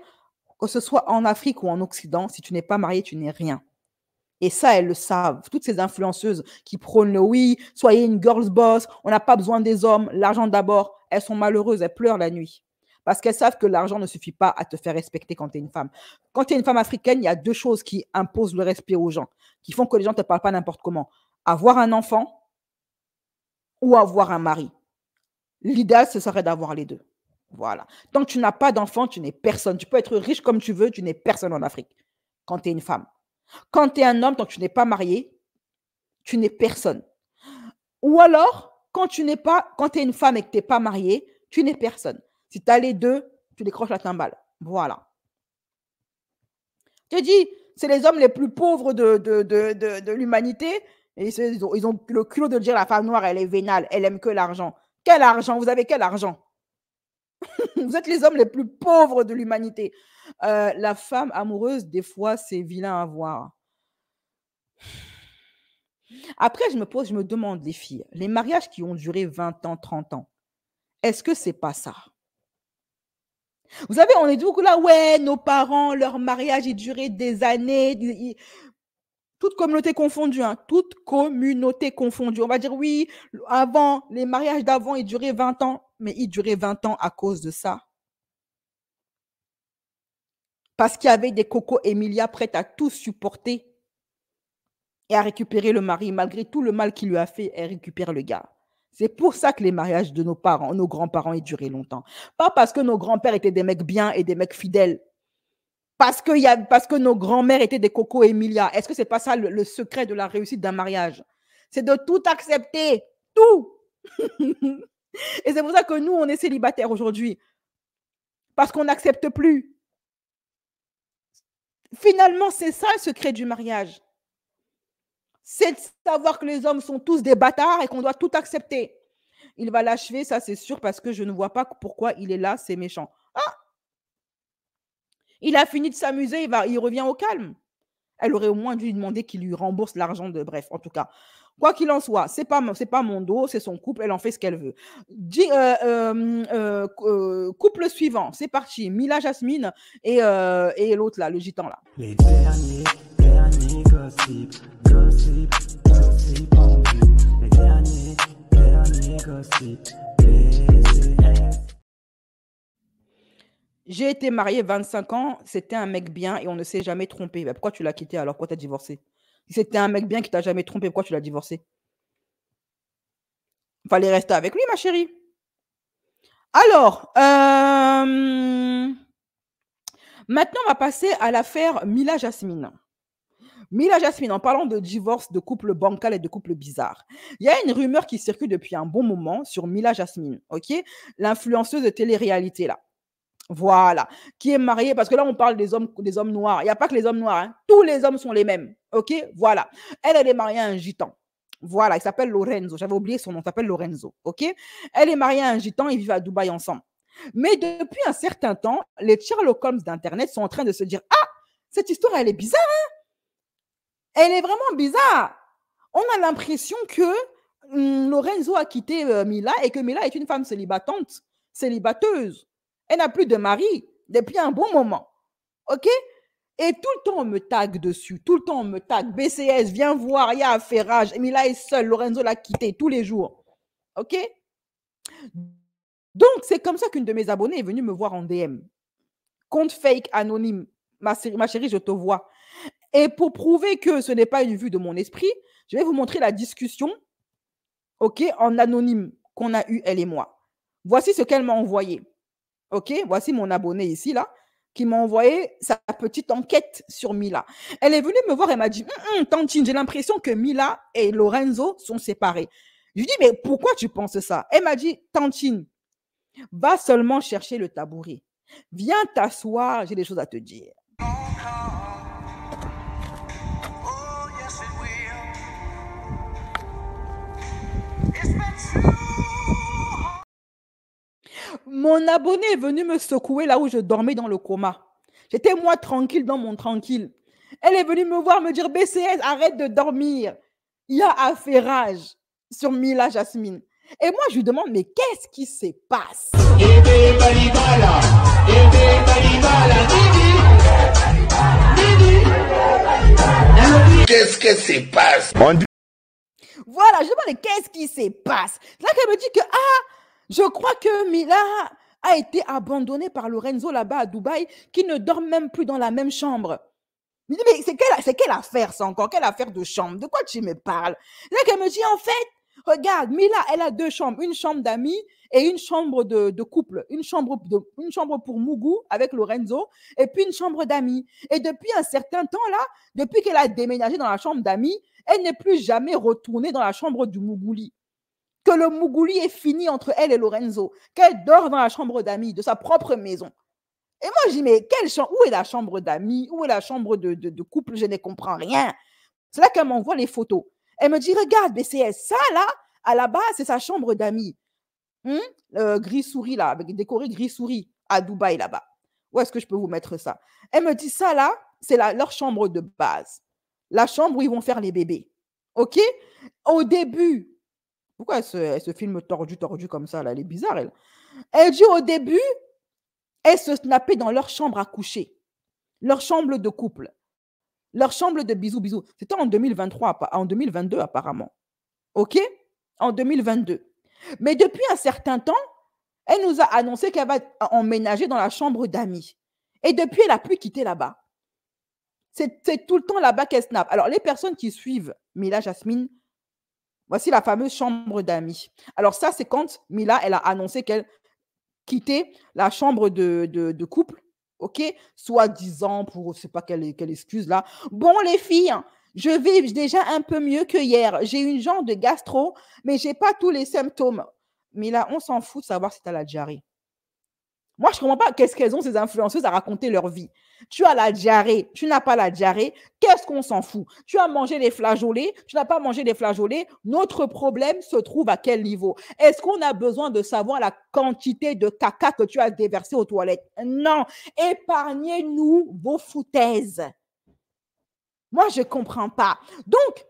que ce soit en Afrique ou en Occident, si tu n'es pas marié, tu n'es rien. Et ça, elles le savent. Toutes ces influenceuses qui prônent le oui, soyez une girl's boss, on n'a pas besoin des hommes, l'argent d'abord. Elles sont malheureuses, elles pleurent la nuit. Parce qu'elles savent que l'argent ne suffit pas à te faire respecter quand tu es une femme. Quand tu es une femme africaine, il y a deux choses qui imposent le respect aux gens qui font que les gens ne te parlent pas n'importe comment. Avoir un enfant ou avoir un mari. L'idéal, ce serait d'avoir les deux. Voilà. Tant que tu n'as pas d'enfant, tu n'es personne. Tu peux être riche comme tu veux, tu n'es personne en Afrique quand tu es une femme. Quand tu es un homme, tant que tu n'es pas marié, tu n'es personne. Ou alors, quand tu n'es pas, quand tu es une femme et que tu n'es pas marié, tu n'es personne. Si tu as les deux, tu décroches la timbale. Voilà. Je dis, c'est les hommes les plus pauvres de, de, l'humanité. Et ils ont, ont, le culot de dire la femme noire, elle est vénale, elle aime que l'argent. Quel argent Vous avez quel argent Vous êtes les hommes les plus pauvres de l'humanité. Euh, la femme amoureuse, des fois, c'est vilain à voir. Après, je me pose, je me demande, les filles, les mariages qui ont duré 20 ans, 30 ans, est-ce que c'est pas ça vous savez, on est beaucoup là, ouais, nos parents, leur mariage, il duré des années. toute communauté confondue, hein, toute communauté confondue. On va dire, oui, avant, les mariages d'avant, ils duraient 20 ans, mais ils duraient 20 ans à cause de ça. Parce qu'il y avait des cocos Emilia prêtes à tout supporter et à récupérer le mari. Malgré tout le mal qu'il lui a fait, elle récupère le gars. C'est pour ça que les mariages de nos parents, nos grands-parents, aient duré longtemps. Pas parce que nos grands-pères étaient des mecs bien et des mecs fidèles. Parce que, y a, parce que nos grands-mères étaient des cocos Emilia. Est-ce que c'est pas ça le, le, secret de la réussite d'un mariage C'est de tout accepter, tout. et c'est pour ça que nous, on est célibataires aujourd'hui. Parce qu'on n'accepte plus. Finalement, c'est ça le secret du mariage c'est de savoir que les hommes sont tous des bâtards et qu'on doit tout accepter. Il va l'achever, ça c'est sûr, parce que je ne vois pas pourquoi il est là, c'est méchant. Ah Il a fini de s'amuser, il, va, il revient au calme. Elle aurait au moins dû lui demander qu'il lui rembourse l'argent de bref, en tout cas. Quoi qu'il en soit, c'est pas c'est pas mon dos, c'est son couple, elle en fait ce qu'elle veut. Euh, euh, euh, couple suivant, c'est parti. Mila Jasmine et, et l'autre là, le gitan là. Les derniers, derniers gossips. J'ai été mariée 25 ans, c'était un mec bien et on ne s'est jamais trompé. pourquoi tu l'as quitté alors Pourquoi as divorcé c'était un mec bien qui t'a jamais trompé, pourquoi tu l'as divorcé Fallait rester avec lui, ma chérie. Alors, euh, maintenant, on va passer à l'affaire Mila Jasmine. Mila Jasmine, en parlant de divorce, de couple bancal et de couple bizarre, il y a une rumeur qui circule depuis un bon moment sur Mila Jasmine, ok L'influenceuse de télé-réalité, là. Voilà. Qui est mariée, parce que là, on parle des hommes, des hommes noirs. Il n'y a pas que les hommes noirs. Hein. Tous les hommes sont les mêmes, ok Voilà. Elle, elle est mariée à un gitan. Voilà, il s'appelle Lorenzo. J'avais oublié son nom, il s'appelle Lorenzo, ok Elle est mariée à un gitan, ils vivent à Dubaï ensemble. Mais depuis un certain temps, les Sherlock Holmes d'Internet sont en train de se dire « Ah, cette histoire, elle est bizarre, hein elle est vraiment bizarre. On a l'impression que hum, Lorenzo a quitté euh, Mila et que Mila est une femme célibatante, célibateuse. Elle n'a plus de mari depuis un bon moment. OK Et tout le temps, on me tague dessus. Tout le temps, on me tague. BCS, viens voir, il y a rage. Mila est seule. Lorenzo l'a quittée tous les jours. OK Donc, c'est comme ça qu'une de mes abonnées est venue me voir en DM. Compte fake, anonyme. ma chérie, je te vois. Et pour prouver que ce n'est pas une vue de mon esprit, je vais vous montrer la discussion, OK, en anonyme qu'on a eue, elle et moi. Voici ce qu'elle m'a envoyé. OK, voici mon abonné ici, là, qui m'a envoyé sa petite enquête sur Mila. Elle est venue me voir, et m'a dit, hum, hum, Tantine, j'ai l'impression que Mila et Lorenzo sont séparés. Je lui dis, mais pourquoi tu penses ça Elle m'a dit, Tantine, va seulement chercher le tabouret. Viens t'asseoir, j'ai des choses à te dire. mon abonné est venu me secouer là où je dormais dans le coma. J'étais moi tranquille dans mon tranquille. Elle est venue me voir me dire BCS, arrête de dormir. Il y a rage sur Mila Jasmine. Et moi, je lui demande, mais qu'est-ce qui se passe Qu'est-ce qui se passe Voilà, je demande, qu'est-ce qui se passe Là, qu'elle me dit que, ah, je crois que Mila a été abandonnée par Lorenzo là-bas à Dubaï, qui ne dort même plus dans la même chambre. Mais c'est quelle, quelle affaire ça encore Quelle affaire de chambre De quoi tu me parles Là elle me dit en fait, regarde, Mila, elle a deux chambres, une chambre d'amis et une chambre de, couple, une chambre, une chambre pour Mugu avec Lorenzo et puis une chambre d'amis. Et depuis un certain temps là, depuis qu'elle a déménagé dans la chambre d'amis, elle n'est plus jamais retournée dans la chambre du Mougouli que le mougouli est fini entre elle et Lorenzo, qu'elle dort dans la chambre d'amis de sa propre maison. Et moi, je dis, mais quelle chambre Où est la chambre d'amis Où est la chambre de, couple Je ne comprends rien. C'est là qu'elle m'envoie les photos. Elle me dit, regarde, mais c'est ça là, à la base, c'est sa chambre d'amis. Hum? gris-souris là, décoré gris-souris à Dubaï là-bas. Où est-ce que je peux vous mettre ça Elle me dit, ça là, c'est leur chambre de base. La chambre où ils vont faire les bébés. OK Au début, pourquoi elle se, tordu, tordu comme ça là Elle est bizarre, elle. Elle dit au début, elle se snappait dans leur chambre à coucher, leur chambre de couple, leur chambre de bisous, bisous. C'était en 2023, en 2022 apparemment. OK En 2022. Mais depuis un certain temps, elle nous a annoncé qu'elle va emménager dans la chambre d'amis. Et depuis, elle n'a plus quitté là-bas. C'est tout le temps là-bas qu'elle snap. Alors, les personnes qui suivent Mila Jasmine Voici la fameuse chambre d'amis. Alors ça, c'est quand Mila, elle a annoncé qu'elle quittait la chambre de, de, couple, ok Soit disant pour, je ne sais pas quelle, excuse là. Bon, les filles, hein, je vis déjà un peu mieux que hier. J'ai une genre de gastro, mais j'ai pas tous les symptômes. Mila, on s'en fout de savoir si tu as la diarrhée. Moi, je ne comprends pas qu'est-ce qu'elles ont ces influenceuses à raconter leur vie. Tu as la diarrhée, tu n'as pas la diarrhée, qu'est-ce qu'on s'en fout Tu as mangé des flageolets, tu n'as pas mangé des flageolets, notre problème se trouve à quel niveau Est-ce qu'on a besoin de savoir la quantité de caca que tu as déversé aux toilettes Non, épargnez-nous vos foutaises. Moi, je ne comprends pas. Donc,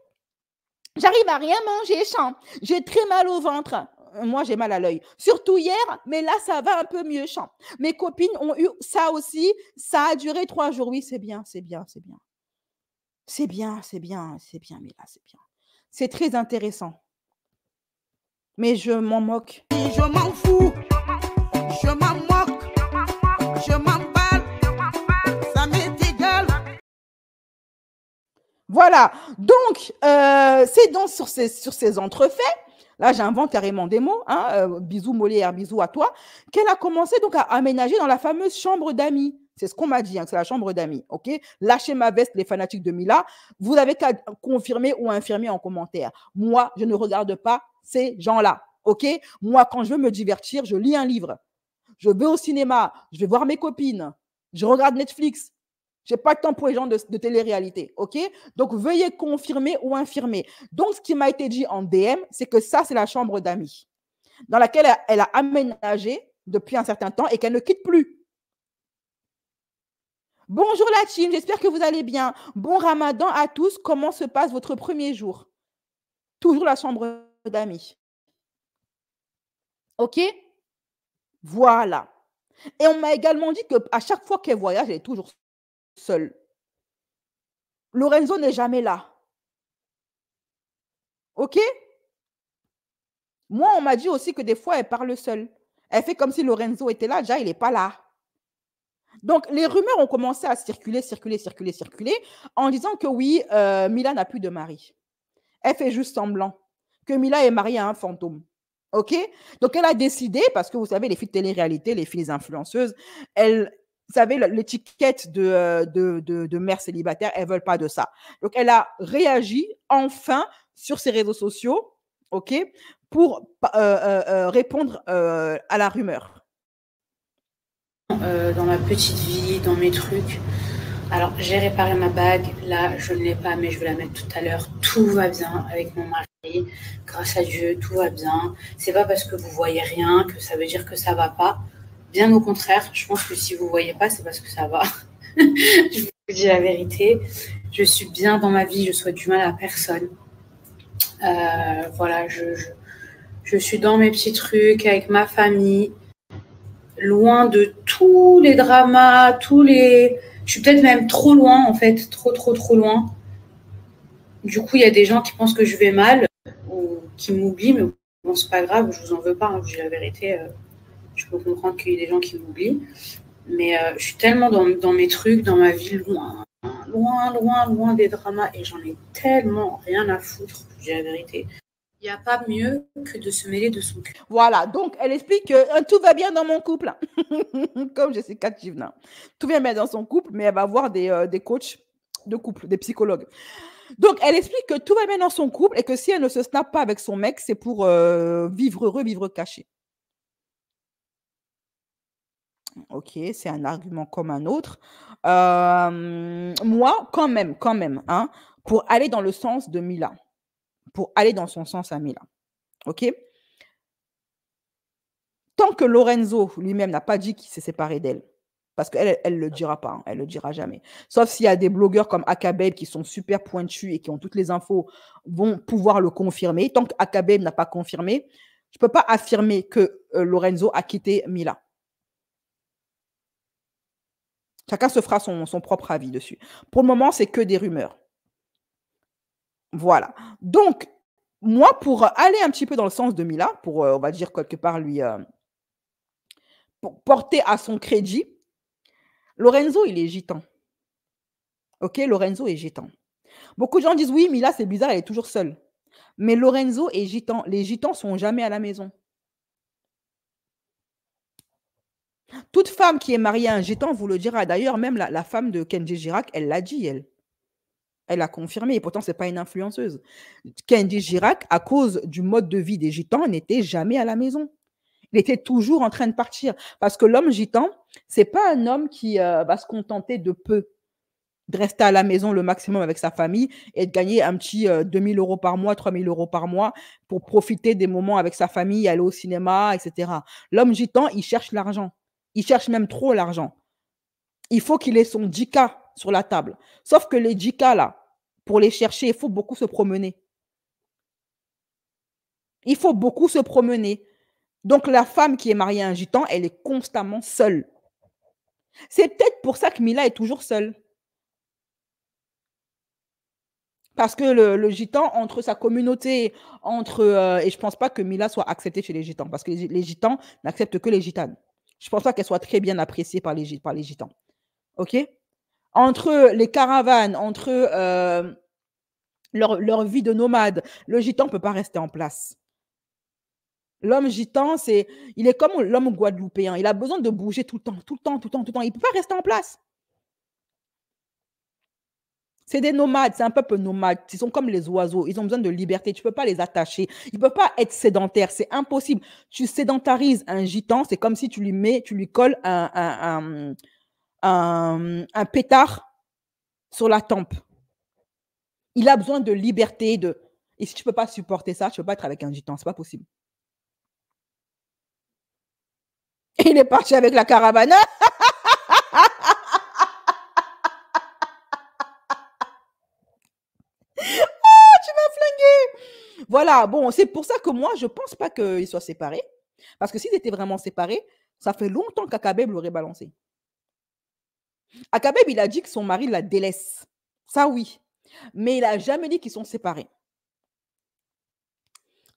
j'arrive à rien manger, champ. J'ai très mal au ventre moi j'ai mal à l'œil. Surtout hier, mais là ça va un peu mieux. Champ. Mes copines ont eu ça aussi, ça a duré trois jours. Oui, c'est bien, c'est bien, c'est bien. C'est bien, c'est bien, c'est bien, mais là c'est bien. C'est très intéressant. Mais je m'en moque. Je m'en fous. Je m'en moque. Je m'en Ça m'est égal. Voilà. Donc, euh, c'est donc sur ces, sur ces entrefaits là j'invente carrément des mots, hein, euh, bisous Molière, bisous à toi, qu'elle a commencé donc à aménager dans la fameuse chambre d'amis. C'est ce qu'on m'a dit, hein, c'est la chambre d'amis. Ok, lâchez ma veste, les fanatiques de Mila. Vous n'avez qu'à confirmer ou infirmer en commentaire. Moi, je ne regarde pas ces gens-là. Ok, moi, quand je veux me divertir, je lis un livre. Je vais au cinéma, je vais voir mes copines, je regarde Netflix, je n'ai pas de temps pour les gens de, télé-réalité, ok Donc, veuillez confirmer ou infirmer. Donc, ce qui m'a été dit en DM, c'est que ça, c'est la chambre d'amis dans laquelle elle, a aménagé depuis un certain temps et qu'elle ne quitte plus. Bonjour la team, j'espère que vous allez bien. Bon ramadan à tous. Comment se passe votre premier jour Toujours la chambre d'amis. OK Voilà. Et on m'a également dit qu'à chaque fois qu'elle voyage, elle est toujours seul. Lorenzo n'est jamais là. OK Moi, on m'a dit aussi que des fois, elle parle seule. Elle fait comme si Lorenzo était là. Déjà, il n'est pas là. Donc, les rumeurs ont commencé à circuler, circuler, circuler, circuler, en disant que oui, euh, Mila n'a plus de mari. Elle fait juste semblant que Mila est mariée à un fantôme. OK Donc, elle a décidé, parce que vous savez, les filles de télé-réalité, les filles influenceuses, elles, vous savez, l'étiquette de, euh, de, de, de, mère célibataire, elles veulent pas de ça. Donc, elle a réagi enfin sur ses réseaux sociaux, OK, pour euh, euh, répondre à la rumeur. dans ma petite vie, dans mes trucs. Alors, j'ai réparé ma bague. Là, je ne l'ai pas, mais je vais la mettre tout à l'heure. Tout va bien avec mon mari. Grâce à Dieu, tout va bien. C'est pas parce que vous voyez rien que ça veut dire que ça va pas. Bien au contraire, je pense que si vous ne voyez pas, c'est parce que ça va. je vous dis la vérité. Je suis bien dans ma vie, je souhaite du mal à personne. Euh, voilà, je, je, suis dans mes petits trucs avec ma famille, loin de tous les dramas, tous les. Je suis peut-être même trop loin, en fait, trop, trop, trop loin. Du coup, il y a des gens qui pensent que je vais mal ou qui m'oublient, mais bon, c'est pas grave, je vous en veux pas, hein, je vous dis la vérité. Euh peux comprendre qu'il y a des gens qui m'oublient. Mais euh, je suis tellement dans, mes trucs, dans ma vie, loin, loin, loin, loin des dramas. Et j'en ai tellement rien à foutre, je dis la vérité. Il n'y a pas mieux que de se mêler de son cul. Voilà, donc elle explique que euh, tout va bien dans mon couple, comme je' Jessica Chivna. Tout va bien dans son couple, mais elle va voir des, euh, des coachs de couple, des psychologues. Donc, elle explique que tout va bien dans son couple et que si elle ne se snap pas avec son mec, c'est pour vivre heureux, vivre caché. Ok, c'est un argument comme un autre. Euh, moi, quand même, quand même, hein, pour aller dans le sens de Mila, pour aller dans son sens à Mila, ok Tant que Lorenzo lui-même n'a pas dit qu'il s'est séparé d'elle, parce qu'elle, elle ne le dira pas, hein, elle ne le dira jamais. Sauf s'il y a des blogueurs comme Akabeb qui sont super pointus et qui ont toutes les infos, vont pouvoir le confirmer. Tant qu'Akabeb n'a pas confirmé, je ne peux pas affirmer que euh, Lorenzo a quitté Mila. Chacun se fera son, propre avis dessus. Pour le moment, c'est que des rumeurs. Voilà. Donc, moi, pour aller un petit peu dans le sens de Mila, pour, euh, on va dire, quelque part, lui euh, porter à son crédit, Lorenzo, il est gitan. OK, Lorenzo est gitan. Beaucoup de gens disent, oui, Mila, c'est bizarre, elle est toujours seule. Mais Lorenzo est gitan. Les gitans sont jamais à la maison. Toute femme qui est mariée à un gitan vous le dira. D'ailleurs, même la, femme de Kenji Girac, elle l'a dit, elle. Elle a confirmé, et pourtant, ce n'est pas une influenceuse. Kenji Girac, à cause du mode de vie des gitans, n'était jamais à la maison. Il était toujours en train de partir. Parce que l'homme gitan, c'est pas un homme qui euh, va se contenter de peu, de rester à la maison le maximum avec sa famille et de gagner un petit 2 euh, 2000 euros par mois, 3000 euros par mois pour profiter des moments avec sa famille, aller au cinéma, etc. L'homme gitan, il cherche l'argent. Il cherche même trop l'argent. Il faut qu'il ait son 10 sur la table. Sauf que les 10 là, pour les chercher, il faut beaucoup se promener. Il faut beaucoup se promener. Donc, la femme qui est mariée à un gitan, elle est constamment seule. C'est peut-être pour ça que Mila est toujours seule. Parce que le, gitan, entre sa communauté, entre. Euh, et je ne pense pas que Mila soit acceptée chez les gitans, parce que les, les gitans n'acceptent que les gitanes je ne pense pas qu'elle soit très bien appréciée par les, par les gitans. OK Entre les caravanes, entre euh, leur, leur, vie de nomade, le gitan ne peut pas rester en place. L'homme gitan, c'est, il est comme l'homme guadeloupéen. Il a besoin de bouger tout le temps, tout le temps, tout le temps, tout le temps. Il ne peut pas rester en place. C'est des nomades, c'est un peuple nomade. Ils sont comme les oiseaux, ils ont besoin de liberté. Tu ne peux pas les attacher. Ils ne peuvent pas être sédentaires, c'est impossible. Tu sédentarises un gitan, c'est comme si tu lui mets, tu lui colles un, pétard sur la tempe. Il a besoin de liberté. De... Et si tu ne peux pas supporter ça, tu ne peux pas être avec un gitan, c'est pas possible. Il est parti avec la caravane. Voilà, bon, c'est pour ça que moi, je ne pense pas qu'ils soient séparés. Parce que s'ils étaient vraiment séparés, ça fait longtemps qu'Akabeb l'aurait balancé. Akabeb, il a dit que son mari la délaisse. Ça, oui. Mais il n'a jamais dit qu'ils sont séparés.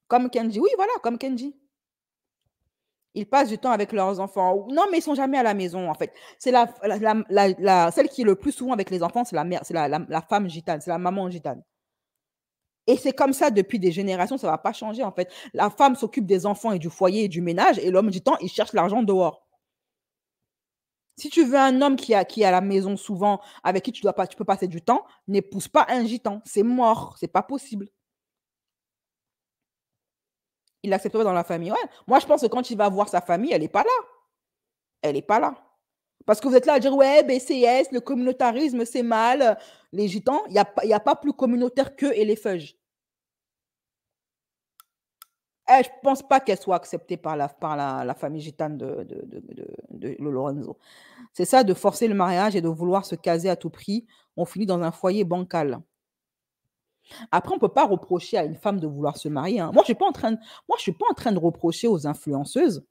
Comme Kenji. Oui, voilà, comme Kenji. Ils passent du temps avec leurs enfants. Non, mais ils sont jamais à la maison, en fait. C'est la, celle qui est le plus souvent avec les enfants, c'est la mère, c'est la, femme gitane, c'est la maman gitane. Et c'est comme ça depuis des générations, ça ne va pas changer en fait. La femme s'occupe des enfants et du foyer et du ménage, et l'homme du temps, il cherche l'argent dehors. Si tu veux un homme qui, a, qui est à la maison souvent, avec qui tu, dois pas, tu peux passer du temps, n'épouse pas un gitan. C'est mort, c'est pas possible. Il l'acceptera dans la famille. Moi, je pense que quand il va voir sa famille, elle n'est pas là. Elle n'est pas là. Parce que vous êtes là à dire, ouais, BCS, le communautarisme, c'est mal. Les gitans, il n'y a, y a pas plus communautaire qu'eux et les feuges. Eh, je ne pense pas qu'elle soit acceptée par la, par la, famille gitane de, Lorenzo. C'est ça, de forcer le mariage et de vouloir se caser à tout prix. On finit dans un foyer bancal. Après, on ne peut pas reprocher à une femme de vouloir se marier. Hein. Moi, je ne suis pas en train de reprocher aux influenceuses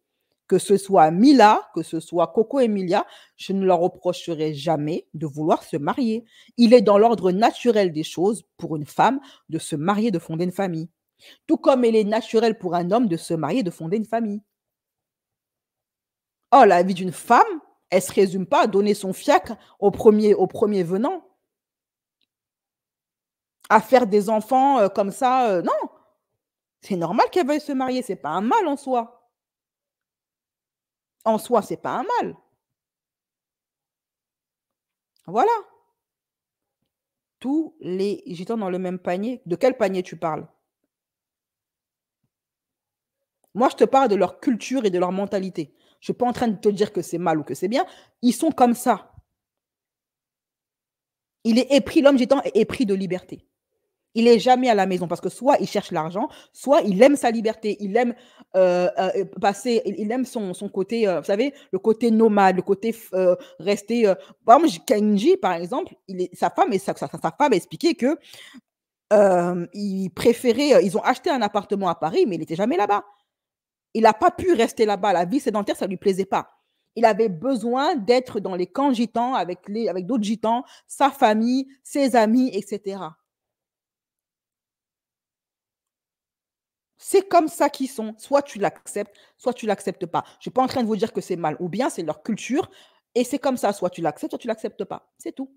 que ce soit Mila, que ce soit Coco Emilia, je ne leur reprocherai jamais de vouloir se marier. Il est dans l'ordre naturel des choses pour une femme de se marier, de fonder une famille. Tout comme il est naturel pour un homme de se marier, de fonder une famille. Oh, la vie d'une femme, elle ne se résume pas à donner son fiacre au premier, au premier venant. À faire des enfants euh, comme ça, euh, non. C'est normal qu'elle veuille se marier, c'est pas un mal en soi en soi, ce n'est pas un mal. Voilà. Tous les gitans dans le même panier. De quel panier tu parles Moi, je te parle de leur culture et de leur mentalité. Je ne suis pas en train de te dire que c'est mal ou que c'est bien. Ils sont comme ça. Il est épris, l'homme gitan est épris de liberté il est jamais à la maison parce que soit il cherche l'argent, soit il aime sa liberté, il aime euh, euh, passer, il, aime son, côté, euh, vous savez, le côté nomade, le côté rester. Par exemple, Kenji, par exemple, sa femme et sa, sa, femme a expliqué que il préférait, ils ont acheté un appartement à Paris, mais il n'était jamais là-bas. Il n'a pas pu rester là-bas. La vie sédentaire, ça ne lui plaisait pas. Il avait besoin d'être dans les camps gitans avec, avec d'autres gitans, sa famille, ses amis, etc. C'est comme ça qu'ils sont. Soit tu l'acceptes, soit tu l'acceptes pas. Je ne suis pas en train de vous dire que c'est mal ou bien, c'est leur culture. Et c'est comme ça, soit tu l'acceptes, soit tu l'acceptes pas. C'est tout.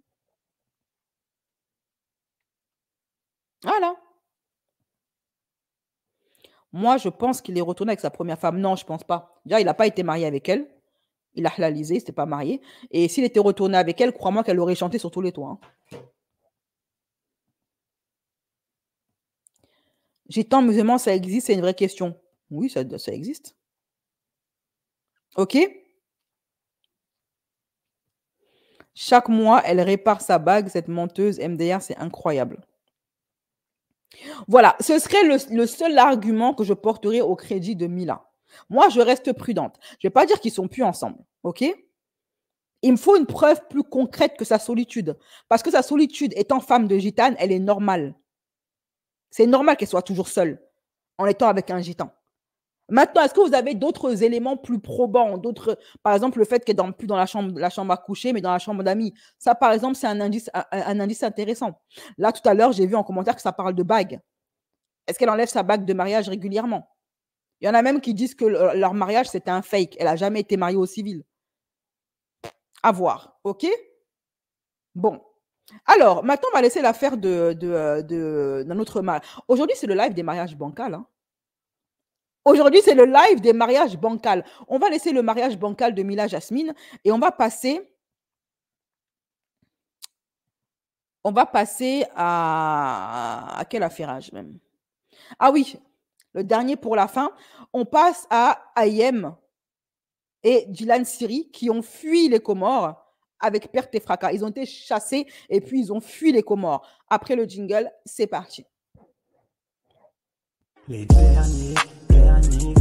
Voilà. Moi, je pense qu'il est retourné avec sa première femme. Non, je pense pas. Déjà, il n'a pas été marié avec elle. Il a halalisé, il s'était pas marié. Et s'il était retourné avec elle, crois-moi qu'elle aurait chanté sur tous les toits. Hein. Gitan musulman, ça existe, c'est une vraie question. Oui, ça, existe. OK Chaque mois, elle répare sa bague, cette menteuse MDR, c'est incroyable. Voilà, ce serait le, seul argument que je porterais au crédit de Mila. Moi, je reste prudente. Je ne vais pas dire qu'ils sont plus ensemble, ok Il me faut une preuve plus concrète que sa solitude. Parce que sa solitude, étant femme de gitane, elle est normale. C'est normal qu'elle soit toujours seule en étant avec un gitan. Maintenant, est-ce que vous avez d'autres éléments plus probants, d'autres, par exemple le fait qu'elle dorme plus dans la chambre, la chambre à coucher, mais dans la chambre d'amis. Ça, par exemple, c'est un indice, un, indice intéressant. Là, tout à l'heure, j'ai vu en commentaire que ça parle de bague. Est-ce qu'elle enlève sa bague de mariage régulièrement Il y en a même qui disent que leur mariage c'était un fake. Elle a jamais été mariée au civil. À voir, ok Bon, alors, maintenant, on va laisser l'affaire euh, de, d'un autre mal. Aujourd'hui, c'est le live des mariages bancals. Hein. Aujourd'hui, c'est le live des mariages bancals. On va laisser le mariage bancal de Mila Jasmine et on va passer. On va passer à, à quel affairage même Ah oui, le dernier pour la fin. On passe à Ayem et Dylan Siri qui ont fui les Comores avec perte et fracas. Ils ont été chassés et puis ils ont fui les Comores. Après le jingle, c'est parti. Les derniers, derniers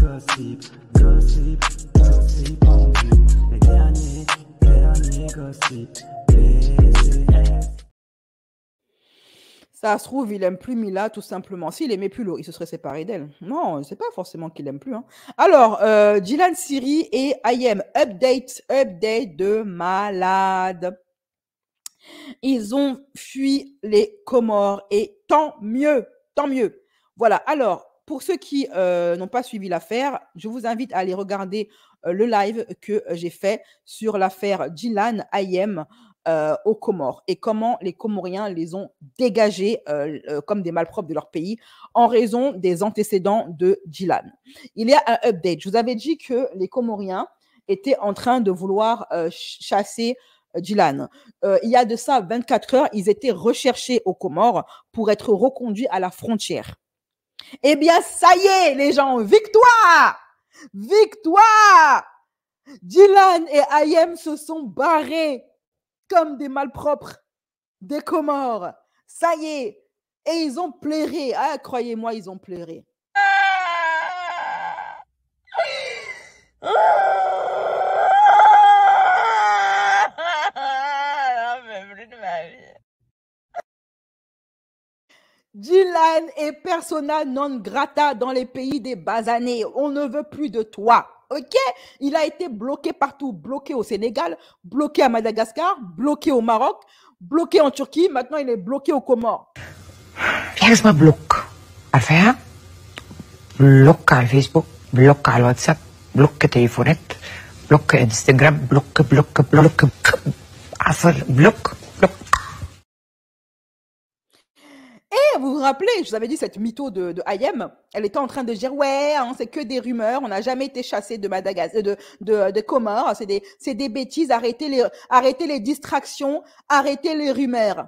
ça se trouve, il aime plus Mila, tout simplement. S'il aimait plus l'eau, il se serait séparé d'elle. Non, c'est pas forcément qu'il aime plus. Hein. Alors, Dylan euh, Siri et IM, update, update de malade. Ils ont fui les Comores et tant mieux, tant mieux. Voilà, alors, pour ceux qui euh, n'ont pas suivi l'affaire, je vous invite à aller regarder euh, le live que j'ai fait sur l'affaire Dylan IM. Euh, aux Comores et comment les Comoriens les ont dégagés euh, euh, comme des malpropres de leur pays en raison des antécédents de Dylan. Il y a un update. Je vous avais dit que les Comoriens étaient en train de vouloir chasser Dylan. il y a de ça 24 heures, ils étaient recherchés aux Comores pour être reconduits à la frontière. Eh bien, ça y est, les gens, victoire! Victoire! Dylan et Ayem se sont barrés comme des malpropres, des Comores. Ça y est. Et ils ont pleuré. Ah, croyez-moi, ils ont pleuré. Dylan est persona non grata dans les pays des années. On ne veut plus de toi. OK Il a été bloqué partout, bloqué au Sénégal, bloqué à Madagascar, bloqué au Maroc, bloqué en Turquie, maintenant il est bloqué au Comores. Here's bloc block. bloque à Facebook, bloc à WhatsApp, bloc téléphonette, bloc Instagram, bloc bloc, bloc, bloc, bloc. vous vous rappelez, je vous avais dit cette mytho de, de elle était en train de dire ouais, hein, c'est que des rumeurs, on n'a jamais été chassé de Madagascar, de de, Comores, hein, c'est des bêtises, arrêtez les arrêtez les distractions, arrêtez les rumeurs.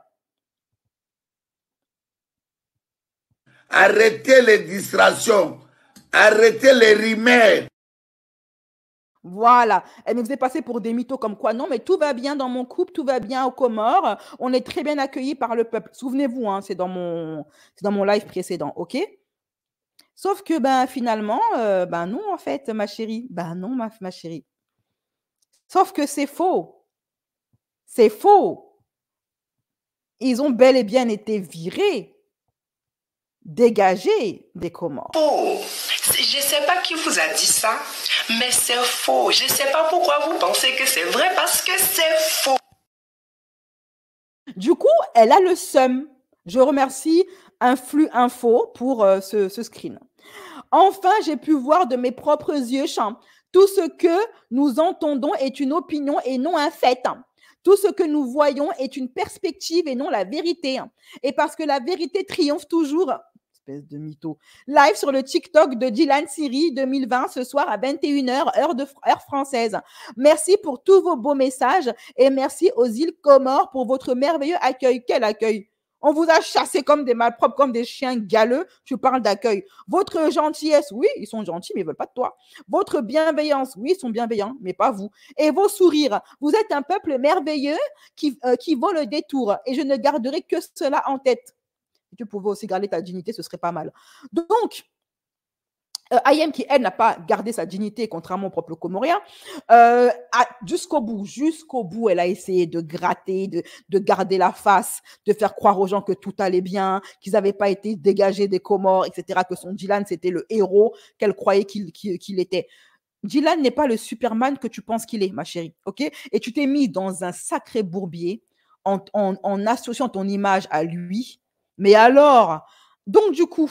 Arrêtez les distractions, arrêtez les rumeurs. Voilà, elle eh, nous faisait passer pour des mythos comme quoi, non, mais tout va bien dans mon couple, tout va bien aux Comores, on est très bien accueillis par le peuple. Souvenez-vous, hein, c'est dans, mon, dans mon live précédent, ok Sauf que ben, finalement, euh, ben non, en fait, ma chérie, ben non, ma, ma chérie. Sauf que c'est faux. C'est faux. Ils ont bel et bien été virés, dégagés des Comores. Oh, je ne sais pas qui vous a dit ça, mais c'est faux. Je ne sais pas pourquoi vous pensez que c'est vrai parce que c'est faux. Du coup, elle a le seum. Je remercie Influx Info pour euh, ce, ce, screen. Enfin, j'ai pu voir de mes propres yeux, tout ce que nous entendons est une opinion et non un fait. Tout ce que nous voyons est une perspective et non la vérité. Et parce que la vérité triomphe toujours, de mytho. Live sur le TikTok de Dylan Siri 2020 ce soir à 21h, heure, heure française. Merci pour tous vos beaux messages et merci aux îles Comores pour votre merveilleux accueil. Quel accueil! On vous a chassé comme des malpropres, comme des chiens galeux. Je parle d'accueil. Votre gentillesse, oui, ils sont gentils, mais ils veulent pas de toi. Votre bienveillance, oui, ils sont bienveillants, mais pas vous. Et vos sourires, vous êtes un peuple merveilleux qui, euh, qui vaut le détour. Et je ne garderai que cela en tête si tu pouvais aussi garder ta dignité, ce serait pas mal. Donc, euh, Ayem, qui, elle, n'a pas gardé sa dignité, contrairement au propre Comorien, euh, jusqu'au bout, jusqu'au bout, elle a essayé de gratter, de, garder la face, de faire croire aux gens que tout allait bien, qu'ils n'avaient pas été dégagés des Comores, etc., que son Dylan, c'était le héros qu'elle croyait qu'il était. Dylan n'est pas le Superman que tu penses qu'il est, ma chérie, ok Et tu t'es mis dans un sacré bourbier en associant ton image à lui, mais alors, donc du coup,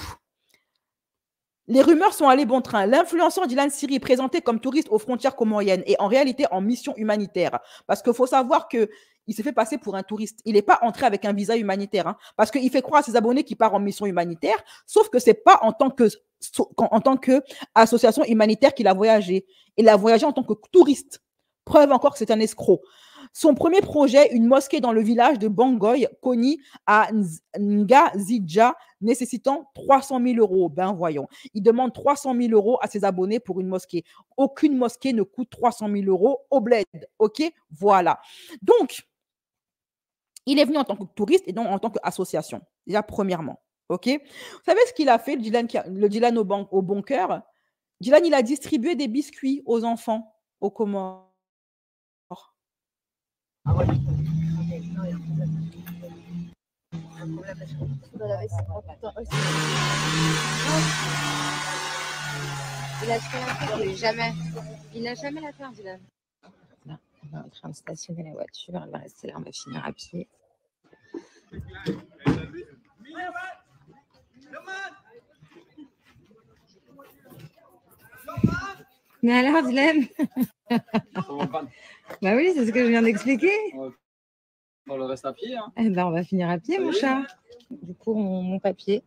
les rumeurs sont allées bon train. L'influenceur Dylan Siri est présenté comme touriste aux frontières comoriennes et en réalité en mission humanitaire. Parce qu'il faut savoir que il s'est fait passer pour un touriste. Il n'est pas entré avec un visa humanitaire hein. parce qu'il fait croire à ses abonnés qu'il part en mission humanitaire, sauf que c'est pas en tant que en tant humanitaire qu'il a voyagé. Il a voyagé en tant que touriste. Preuve encore que c'est un escroc. Son premier projet, une mosquée dans le village de Bangoy, Koni, à Zidja, nécessitant 300 000 euros. Ben voyons, il demande 300 000 euros à ses abonnés pour une mosquée. Aucune mosquée ne coûte 300 000 euros au bled. OK Voilà. Donc, il est venu en tant que touriste et donc en tant qu'association. Déjà, premièrement. OK Vous savez ce qu'il a fait, le Dylan, le Dylan au, au bon cœur Dylan, il a distribué des biscuits aux enfants aux Comores il a jamais il n'a jamais la peur, Dylan. On est en train de stationner la voiture, elle va rester là, on va finir à pied. Mais alors, Dylan bah oui, c'est ce que je viens d'expliquer. On le reste à pied. Hein. Eh ben, on va finir à pied, mon chat. Du coup, mon papier.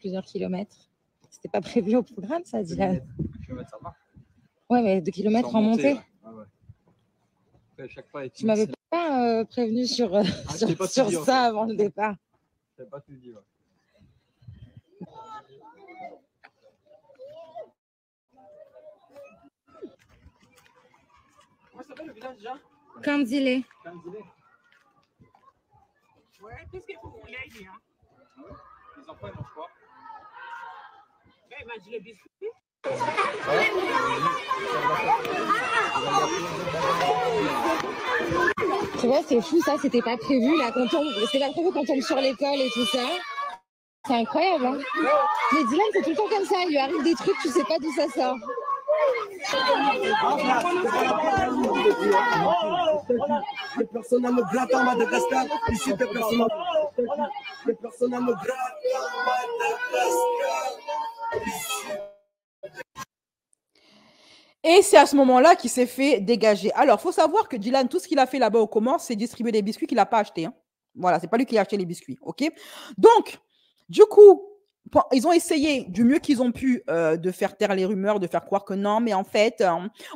Plusieurs kilomètres. C'était pas prévu au programme, ça, Dylan. Kilomètres, ça va. Ouais, mais deux kilomètres en montée. tu m'avais pas euh, prévenu sur, euh, ah, sur, ça avant le départ. Je pas dit, s'appelle le village déjà Candilé. Candilé. Ouais, qu'est-ce qu'il faut qu'on aille, hein Les enfants, ils mangent quoi Ben, m'a dit le biscuit. Tu vois, c'est fou ça, c'était pas prévu là quand on c'est la prévu qu'on tombe sur l'école et tout ça. C'est incroyable. Hein. Mais Dylan, c'est tout le temps comme ça, il lui arrive des trucs, tu sais pas d'où ça sort et c'est à ce moment-là qu'il s'est fait dégager. Alors, faut savoir que Dylan, tout ce qu'il a fait là-bas au commencement, c'est distribuer des biscuits qu'il n'a pas achetés. Voilà, hein. Voilà, c'est pas lui qui a acheté les biscuits, ok Donc, du coup, ils ont essayé du mieux qu'ils ont pu euh, de faire taire les rumeurs, de faire croire que non, mais en fait, euh,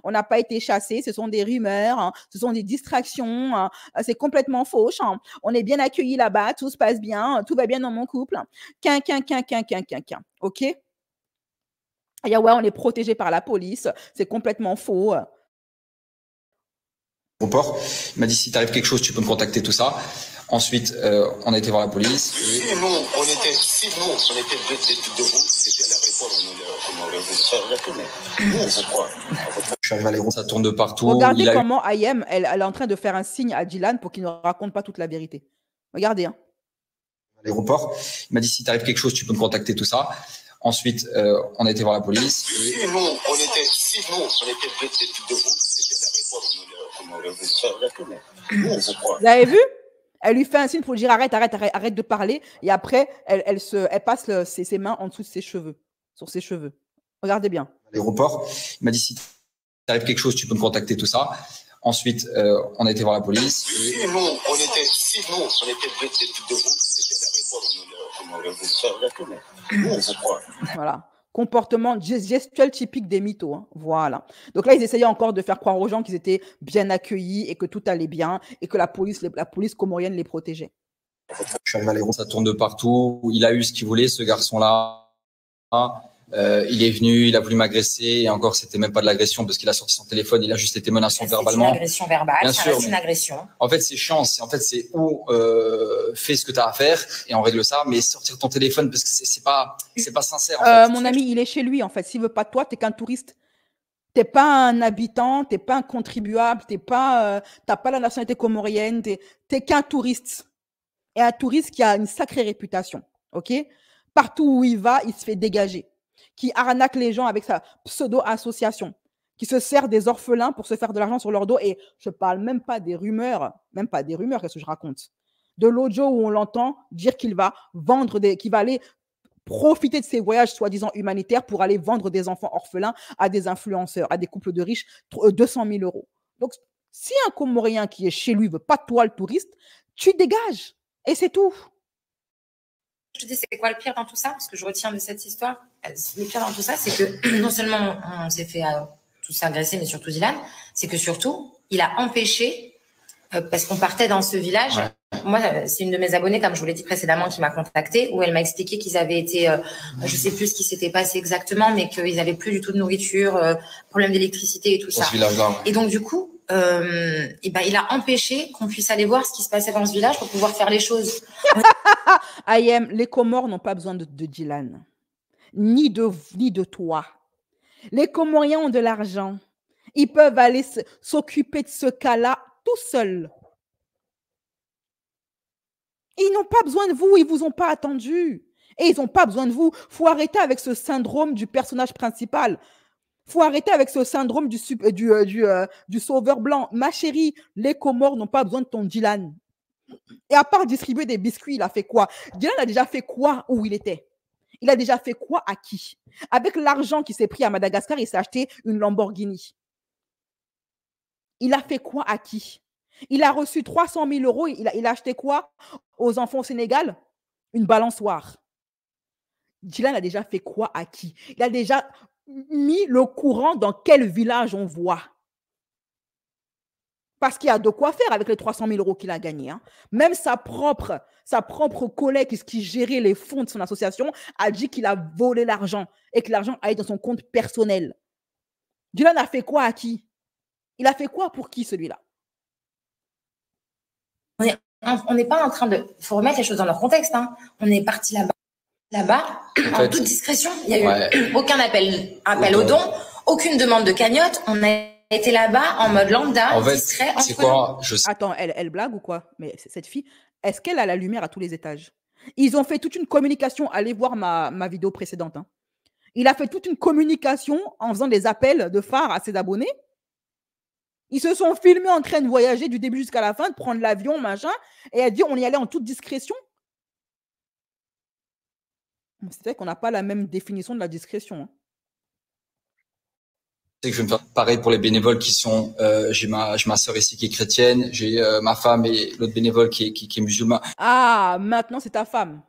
on n'a pas été chassés, ce sont des rumeurs, hein. ce sont des distractions, hein. euh, c'est complètement faux. Hein. on est bien accueillis là-bas, tout se passe bien, tout va bien dans mon couple. Quin, quin, quin, quin, quin, quin, quin. OK Et ouais, on est protégé par la police, c'est complètement faux. Au port, il m'a dit si t'arrives quelque chose, tu peux me contacter, tout ça. Ensuite, euh, on a été voir la police. Si nous, on était, si nous, on était deux de, de, de vous, c'était la réforme, ça tourne de partout. Regardez il comment eu... IM, elle, elle, est en train de faire un signe à Dylan pour qu'il ne raconte pas toute la vérité. Regardez. Hein. À l'aéroport, il m'a dit si t'arrive quelque chose, tu peux me contacter, tout ça. Ensuite, euh, on a été voir la police. Si nous, on était, si nous, on était de, de, de vous, c'était la réforme, on aurait vous. Ça, vous avez vu elle lui fait un signe pour lui dire arrête, arrête, arrête, de parler. Et après, elle, elle se, elle passe ses, mains en dessous de ses cheveux, sur ses cheveux. Regardez bien. L'aéroport, il m'a dit si t'arrives quelque chose, tu peux me contacter, tout ça. Ensuite, euh, on a été voir la police. Si nous, on était, si nous, on était de vous, c'était l'aéroport, on aurait voulu Voilà comportement gestuel typique des mythos. Hein. Voilà. Donc là, ils essayaient encore de faire croire aux gens qu'ils étaient bien accueillis et que tout allait bien et que la police, la police comorienne les protégeait. Ça tourne de partout. Il a eu ce qu'il voulait, ce garçon-là. Euh, il est venu, il a voulu m'agresser, et encore, c'était même pas de l'agression parce qu'il a sorti son téléphone, il a juste été menaçant ah, verbalement. C'est une agression verbale, ça reste une agression. En fait, c'est chiant, en fait, c'est où euh, fais ce que tu as à faire et on règle ça, mais sortir ton téléphone parce que c'est pas, c'est pas sincère. Euh, mon ami, il est chez lui en fait. S'il veut pas toi, t'es qu'un touriste. T'es pas un habitant, t'es pas un contribuable, t'es pas, euh, t'as pas la nationalité comorienne, t'es, t'es qu'un touriste. Et un touriste qui a une sacrée réputation, ok Partout où il va, il se fait dégager qui arnaque les gens avec sa pseudo-association, qui se sert des orphelins pour se faire de l'argent sur leur dos. Et je parle même pas des rumeurs, même pas des rumeurs, qu'est-ce que je raconte De l'audio où on l'entend dire qu'il va vendre des, qu'il va aller profiter de ses voyages soi-disant humanitaires pour aller vendre des enfants orphelins à des influenceurs, à des couples de riches, 200 000 euh, euros. Donc, si un Comorien qui est chez lui veut pas toi le touriste, tu dégages et c'est tout. Je te dis, c'est quoi le pire dans tout ça Parce que je retiens de cette histoire, le pire dans tout ça, c'est que non seulement on s'est fait euh, tout tous agresser, mais surtout Dylan, c'est que surtout, il a empêché, euh, parce qu'on partait dans ce village. Moi, euh, c'est une de mes abonnées, comme je vous l'ai dit précédemment, qui m'a contactée, où elle m'a expliqué qu'ils avaient été, Je je sais plus ce qui s'était passé exactement, mais qu'ils n'avaient plus du tout de nourriture, problème d'électricité et tout ça. Et donc, du coup, eh ben, il a empêché qu'on puisse aller voir ce qui se passait dans ce village pour pouvoir faire les choses. I am, les Comores n'ont pas besoin de Dylan ni de, ni de toi. Les Comoriens ont de l'argent. Ils peuvent aller s'occuper de ce cas-là tout seuls. Ils n'ont pas besoin de vous, ils ne vous ont pas attendu. Et ils n'ont pas besoin de vous. Il faut arrêter avec ce syndrome du personnage principal. Il faut arrêter avec ce syndrome du, euh, euh, du sauveur blanc. Ma chérie, les Comores n'ont pas besoin de ton Dylan. Et à part distribuer des biscuits, il a fait quoi Dylan a déjà fait quoi où il était il a déjà fait quoi à qui Avec l'argent qu'il s'est pris à Madagascar, il s'est acheté une Lamborghini. Il a fait quoi à qui Il a reçu 300 000 euros. Il a, il a acheté quoi aux enfants au Sénégal Une balançoire. Dylan a déjà fait quoi à qui Il a déjà mis le courant dans quel village on voit. Parce qu'il y a de quoi faire avec les 300 000 euros qu'il a gagnés. Hein. Même sa propre, sa propre collègue qui gérait les fonds de son association a dit qu'il a volé l'argent et que l'argent allait dans son compte personnel. Dylan a fait quoi à qui Il a fait quoi pour qui celui-là On n'est pas en train de. Il faut remettre les choses dans leur contexte. Hein. On est parti là-bas, là-bas, en, toute discrétion. Il n'y a eu aucun appel, appel au don, aucune demande de cagnotte. On a était là-bas en mode lambda, en C'est quoi Attends, elle, blague ou quoi Mais cette fille, est-ce qu'elle a la lumière à tous les étages Ils ont fait toute une communication. Allez voir ma, vidéo précédente. Hein. Il a fait toute une communication en faisant des appels de phare à ses abonnés. Ils se sont filmés en train de voyager du début jusqu'à la fin, de prendre l'avion, machin. Et elle dit on y allait en toute discrétion. C'est vrai qu'on n'a pas la même définition de la discrétion. Hein je vais me faire pareil pour les bénévoles qui sont. Euh, j'ai ma j'ai sœur ici qui est chrétienne, j'ai euh, ma femme et l'autre bénévole qui est musulman. Ah, maintenant c'est ta femme.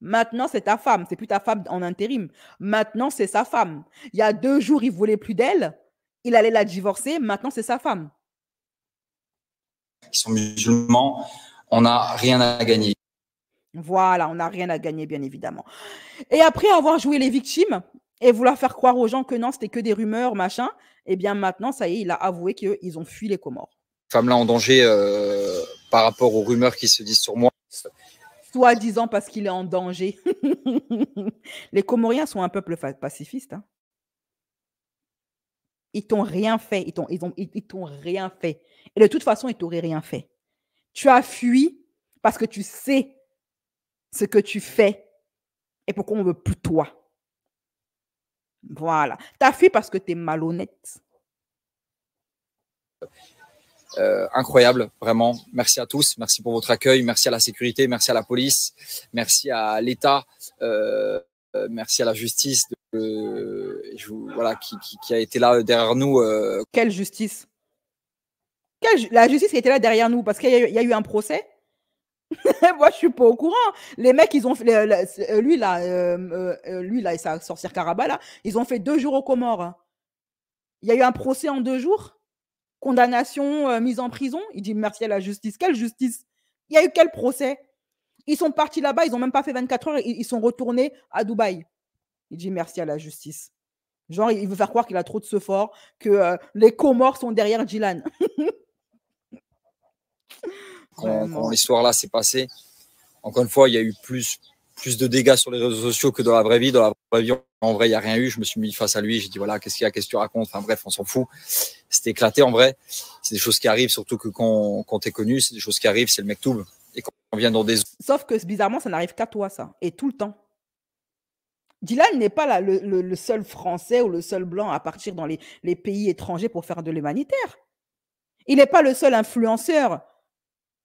Maintenant c'est ta femme. C'est plus ta femme en intérim. Maintenant c'est sa femme. Il y a deux jours il voulait plus d'elle, il allait la divorcer. Maintenant c'est sa femme. Ils sont musulmans, on n'a rien à gagner. Voilà, on n'a rien à gagner, bien évidemment. Et après avoir joué les victimes, et vouloir faire croire aux gens que non, c'était que des rumeurs, machin, eh bien maintenant, ça y est, il a avoué qu'ils ont fui les Comores. Femme-là en danger euh, par rapport aux rumeurs qui se disent sur moi. Soi-disant parce qu'il est en danger. les Comoriens sont un peuple pacifiste. Hein. Ils t'ont rien fait. Ils t'ont ils ont, rien fait. Et de toute façon, ils t'auraient rien fait. Tu as fui parce que tu sais ce que tu fais et pourquoi on veut plus toi. Voilà. Tu as fui parce que tu es malhonnête. Euh, incroyable, vraiment. Merci à tous. Merci pour votre accueil. Merci à la sécurité. Merci à la police. Merci à l'État. Euh, merci à la justice euh, voilà, qui, a été là derrière nous. Quelle justice La justice qui était là derrière nous parce qu'il y, a eu un procès Moi, je suis pas au courant. Les mecs, ils ont fait, lui là, euh, euh, lui et sa sorcière Caraba là, ils ont fait deux jours aux Comores. Il y a eu un procès en deux jours, condamnation, euh, mise en prison. Il dit merci à la justice. Quelle justice Il y a eu quel procès Ils sont partis là-bas, ils ont même pas fait 24 heures, ils, sont retournés à Dubaï. Il dit merci à la justice. Genre, il veut faire croire qu'il a trop de ce fort, que les Comores sont derrière Gillan quand, l'histoire là s'est passée. Encore une fois, il y a eu plus, plus de dégâts sur les réseaux sociaux que dans la vraie vie. Dans la vraie vie, en vrai, il n'y a rien eu. Je me suis mis face à lui. J'ai dit, voilà, qu'est-ce qu'il y a, qu'est-ce que tu racontes Enfin bref, on s'en fout. C'était éclaté en vrai. C'est des choses qui arrivent, surtout que quand, quand connu, c'est des choses qui arrivent, c'est le mec tout. Et quand on vient dans des... Sauf que bizarrement, ça n'arrive qu'à toi, ça. Et tout le temps. Dylan n'est pas le, seul Français ou le seul Blanc à partir dans les, les pays étrangers pour faire de l'humanitaire. Il n'est pas le seul influenceur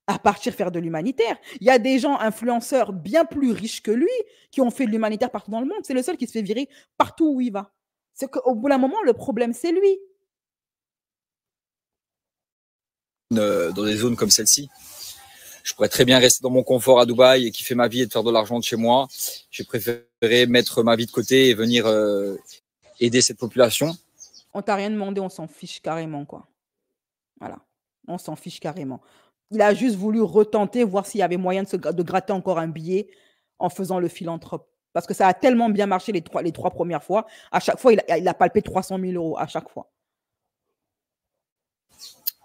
à partir faire de l'humanitaire. Il y a des gens influenceurs bien plus riches que lui qui ont fait de l'humanitaire partout dans le monde. C'est le seul qui se fait virer partout où il va. C'est qu'au bout d'un moment, le problème, c'est lui. Euh, dans des zones comme celle-ci, je pourrais très bien rester dans mon confort à Dubaï et fait ma vie et de faire de l'argent de chez moi. J'ai préféré mettre ma vie de côté et venir euh, aider cette population. On t'a rien demandé, on s'en fiche carrément, quoi. Voilà, on s'en fiche carrément il a juste voulu retenter, voir s'il y avait moyen de, gratter encore un billet en faisant le philanthrope. Parce que ça a tellement bien marché les trois, les trois premières fois. À chaque fois, il a, palpé 300 000 euros à chaque fois.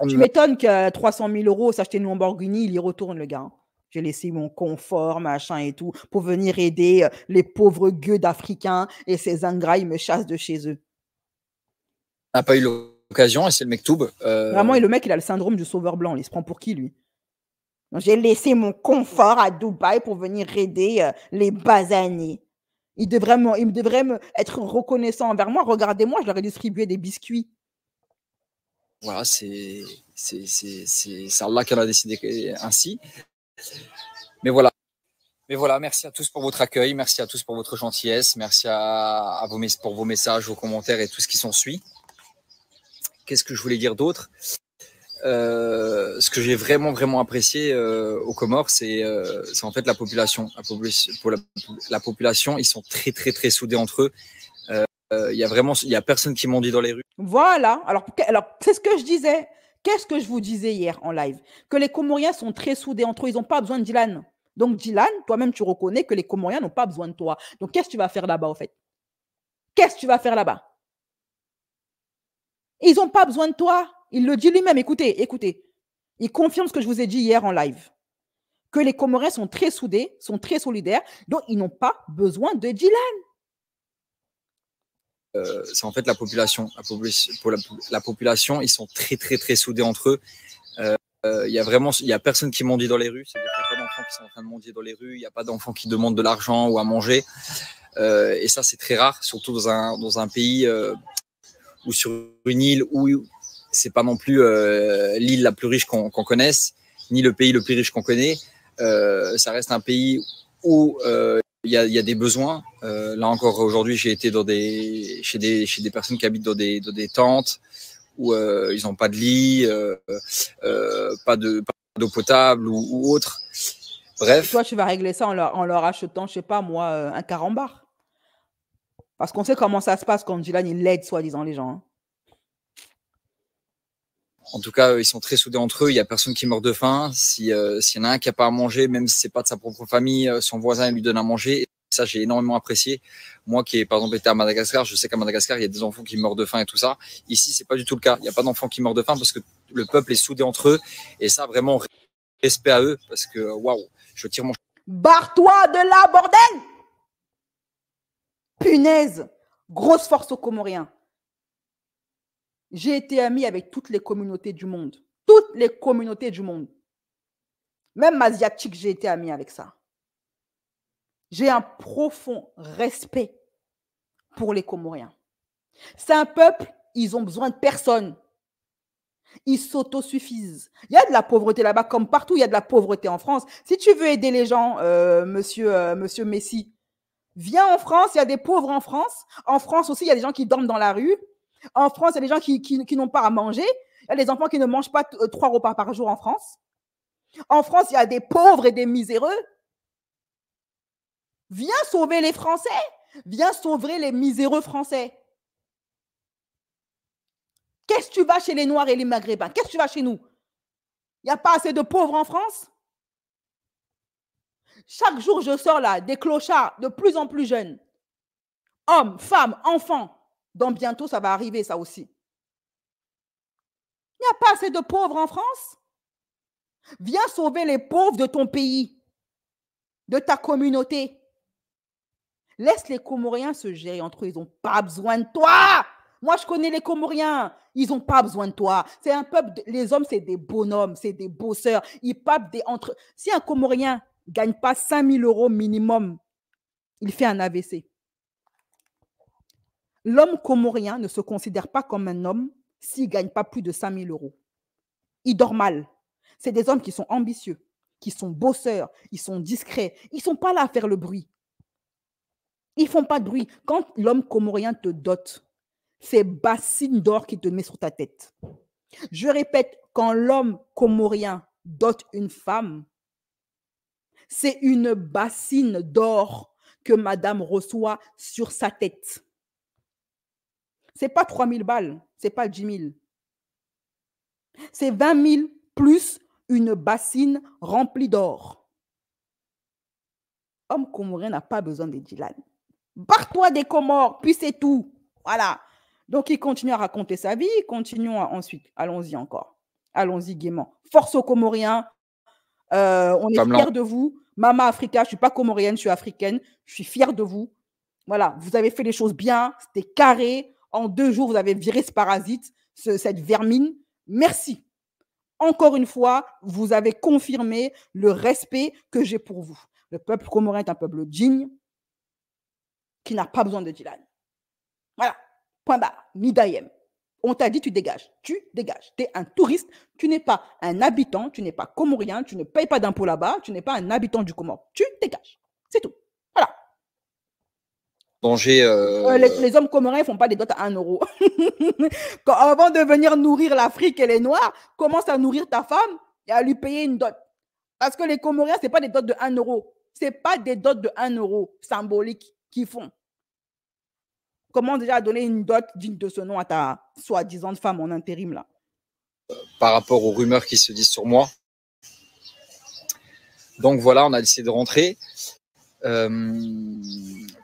Je m'étonne que 300 000 euros, s'acheter une Lamborghini, il y retourne le gars. J'ai laissé mon confort, machin et tout, pour venir aider euh, les pauvres gueux d'Africains et ces ingrats, me chassent de chez eux. Ah, occasion et c'est le mec Toub. Euh, Vraiment, et le mec, il a le syndrome du sauveur blanc. Il se prend pour qui, lui J'ai laissé mon confort à Dubaï pour venir aider euh, les basanés. Il devrait, me, il devrait me être reconnaissant envers moi. Regardez-moi, je leur ai distribué des biscuits. Voilà, c'est Allah qu'elle a décidé ainsi. Mais voilà. Mais voilà, merci à tous pour votre accueil, merci à tous pour votre gentillesse, merci à, à pour vos messages, vos commentaires et tout ce qui s'en suit qu'est-ce que je voulais dire d'autre euh, ce que j'ai vraiment vraiment apprécié euh, aux Comores, euh, c'est en fait la population. La, pour la, population, ils sont très très très soudés entre eux. Il y a vraiment, il y a personne qui dit dans les rues. Voilà. Alors, alors c'est ce que je disais. Qu'est-ce que je vous disais hier en live Que les Comoriens sont très soudés entre eux. Ils n'ont pas besoin de Dylan. Donc Dylan, toi-même, tu reconnais que les Comoriens n'ont pas besoin de toi. Donc qu'est-ce que tu vas faire là-bas, en fait Qu'est-ce que tu vas faire là-bas ils n'ont pas besoin de toi. Il le dit lui-même. Écoutez, écoutez. Il confirme ce que je vous ai dit hier en live. Que les Comorés sont très soudés, sont très solidaires, donc ils n'ont pas besoin de Dylan. Euh, c'est en fait la population. La, pour la, population, ils sont très, très, très soudés entre eux. Euh, euh, il n'y y a vraiment, il y a personne qui mendie dans les rues. Il n'y a pas d'enfants qui sont en train de mendier dans les rues. Il n'y a pas d'enfants qui demandent de l'argent ou à manger. et ça, c'est très rare, surtout dans un, pays ou sur une île où c'est pas non plus euh, l'île la plus riche qu'on connaisse, ni le pays le plus riche qu'on connaît. Euh, ça reste un pays où euh, il y, a, des besoins. là encore, aujourd'hui, j'ai été chez, des, personnes qui habitent dans des, tentes où ils n'ont pas de lit, pas d'eau potable ou, autre. Bref. toi, tu vas régler ça en leur, achetant, je sais pas moi, un carambar. Parce qu'on sait comment ça se passe quand Dylan il aide soi-disant les gens. Hein. En tout cas, ils sont très soudés entre eux. Il y a personne qui meurt de faim. Si euh, s'il y en a un qui a pas à manger, même si c'est pas de sa propre famille, euh, son voisin lui donne à manger. Et ça, j'ai énormément apprécié. Moi, qui ai par exemple été à Madagascar, je sais qu'à Madagascar, il y a des enfants qui meurent de faim et tout ça. Ici, c'est pas du tout le cas. Il n'y a pas d'enfants qui meurent de faim parce que le peuple est soudé entre eux. Et ça, vraiment, respect à eux parce que waouh, je tire mon. Barre-toi de là, bordel! Punaise, grosse force aux Comoriens. J'ai été ami avec toutes les communautés du monde. Toutes les communautés du monde. Même asiatique, j'ai été ami avec ça. J'ai un profond respect pour les Comoriens. C'est un peuple, ils ont besoin de personne. Ils s'autosuffisent. Il y a de la pauvreté là-bas, comme partout, il y a de la pauvreté en France. Si tu veux aider les gens, euh, monsieur, euh, monsieur Messi, Viens en France, il y a des pauvres en France. En France aussi, il y a des gens qui dorment dans la rue. En France, il y a des gens qui, n'ont pas à manger. Il y a des enfants qui ne mangent pas euh, trois repas par jour en France. En France, il y a des pauvres et des miséreux. Viens sauver les Français. Viens sauver les miséreux Français. Qu'est-ce que tu vas chez les Noirs et les Maghrébins Qu'est-ce que tu vas chez nous Il n'y a pas assez de pauvres en France chaque jour, je sors là des clochards de plus en plus jeunes. Hommes, femmes, enfants. Dans bientôt, ça va arriver, ça aussi. Il n'y a pas assez de pauvres en France. Viens sauver les pauvres de ton pays, de ta communauté. Laisse les Comoriens se gérer entre eux. Ils n'ont pas besoin de toi. Moi, je connais les Comoriens. Ils n'ont pas besoin de toi. C'est un peuple, les hommes, c'est des bonhommes, c'est des bosseurs. Ils papent des entre. Si un Comorien gagne pas 000 euros minimum, il fait un AVC. L'homme comorien ne se considère pas comme un homme s'il ne gagne pas plus de 000 euros. Il dort mal. C'est des hommes qui sont ambitieux, qui sont bosseurs, ils sont discrets, ils ne sont pas là à faire le bruit. Ils ne font pas de bruit. Quand l'homme comorien te dote, c'est bassine d'or qui te met sur ta tête. Je répète, quand l'homme comorien dote une femme, c'est une bassine d'or que madame reçoit sur sa tête. Ce n'est pas 3 000 balles, ce n'est pas 10 000. C'est 20 000 plus une bassine remplie d'or. Homme comorien n'a pas besoin de Dylan. Barre-toi des Comores, puis c'est tout. Voilà. Donc, il continue à raconter sa vie. Continuons ensuite. Allons-y encore. Allons-y gaiement. Force aux Comoriens. Euh, on est fiers de vous. Mama Africa, je ne suis pas comorienne, je suis africaine. Je suis fière de vous. Voilà, vous avez fait les choses bien. C'était carré. En deux jours, vous avez viré ce parasite, cette vermine. Merci. Encore une fois, vous avez confirmé le respect que j'ai pour vous. Le peuple comorien est un peuple digne qui n'a pas besoin de Dylan. Voilà. Point bas, Midayem. On t'a dit, tu dégages, tu dégages. Tu es un touriste, tu n'es pas un habitant, tu n'es pas comorien, tu ne payes pas d'impôts là-bas, tu n'es pas un habitant du Comor. Tu dégages. C'est tout. Voilà. Danger. Euh, euh, les, hommes comoriens ne font pas des dots à 1 euro. avant de venir nourrir l'Afrique et les Noirs, commence à nourrir ta femme et à lui payer une dot. Parce que les Comoriens, ce n'est pas des dots de 1 euro. Ce n'est pas des dots de 1 euro symboliques qu'ils font. Comment déjà donner une dot digne de ce nom à ta soi-disant femme en intérim là Par rapport aux rumeurs qui se disent sur moi. Donc voilà, on a décidé de rentrer. Euh,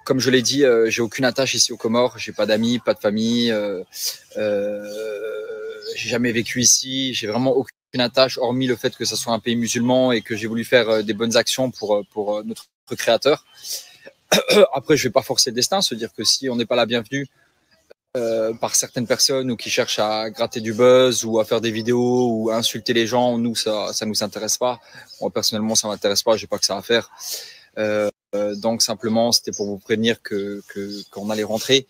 comme je l'ai dit, euh, j'ai aucune attache ici aux Comores. J'ai pas d'amis, pas de famille. Euh, euh j'ai jamais vécu ici. J'ai vraiment aucune attache, hormis le fait que ce soit un pays musulman et que j'ai voulu faire des bonnes actions pour notre créateur. Après, je ne vais pas forcer le destin, se dire que si on n'est pas la bienvenue euh, par certaines personnes ou qui cherchent à gratter du buzz ou à faire des vidéos ou à insulter les gens, nous, ça ne nous intéresse pas. Moi, personnellement, ça ne m'intéresse pas, je n'ai pas que ça à faire. Euh, donc simplement, c'était pour vous prévenir que qu'on allait rentrer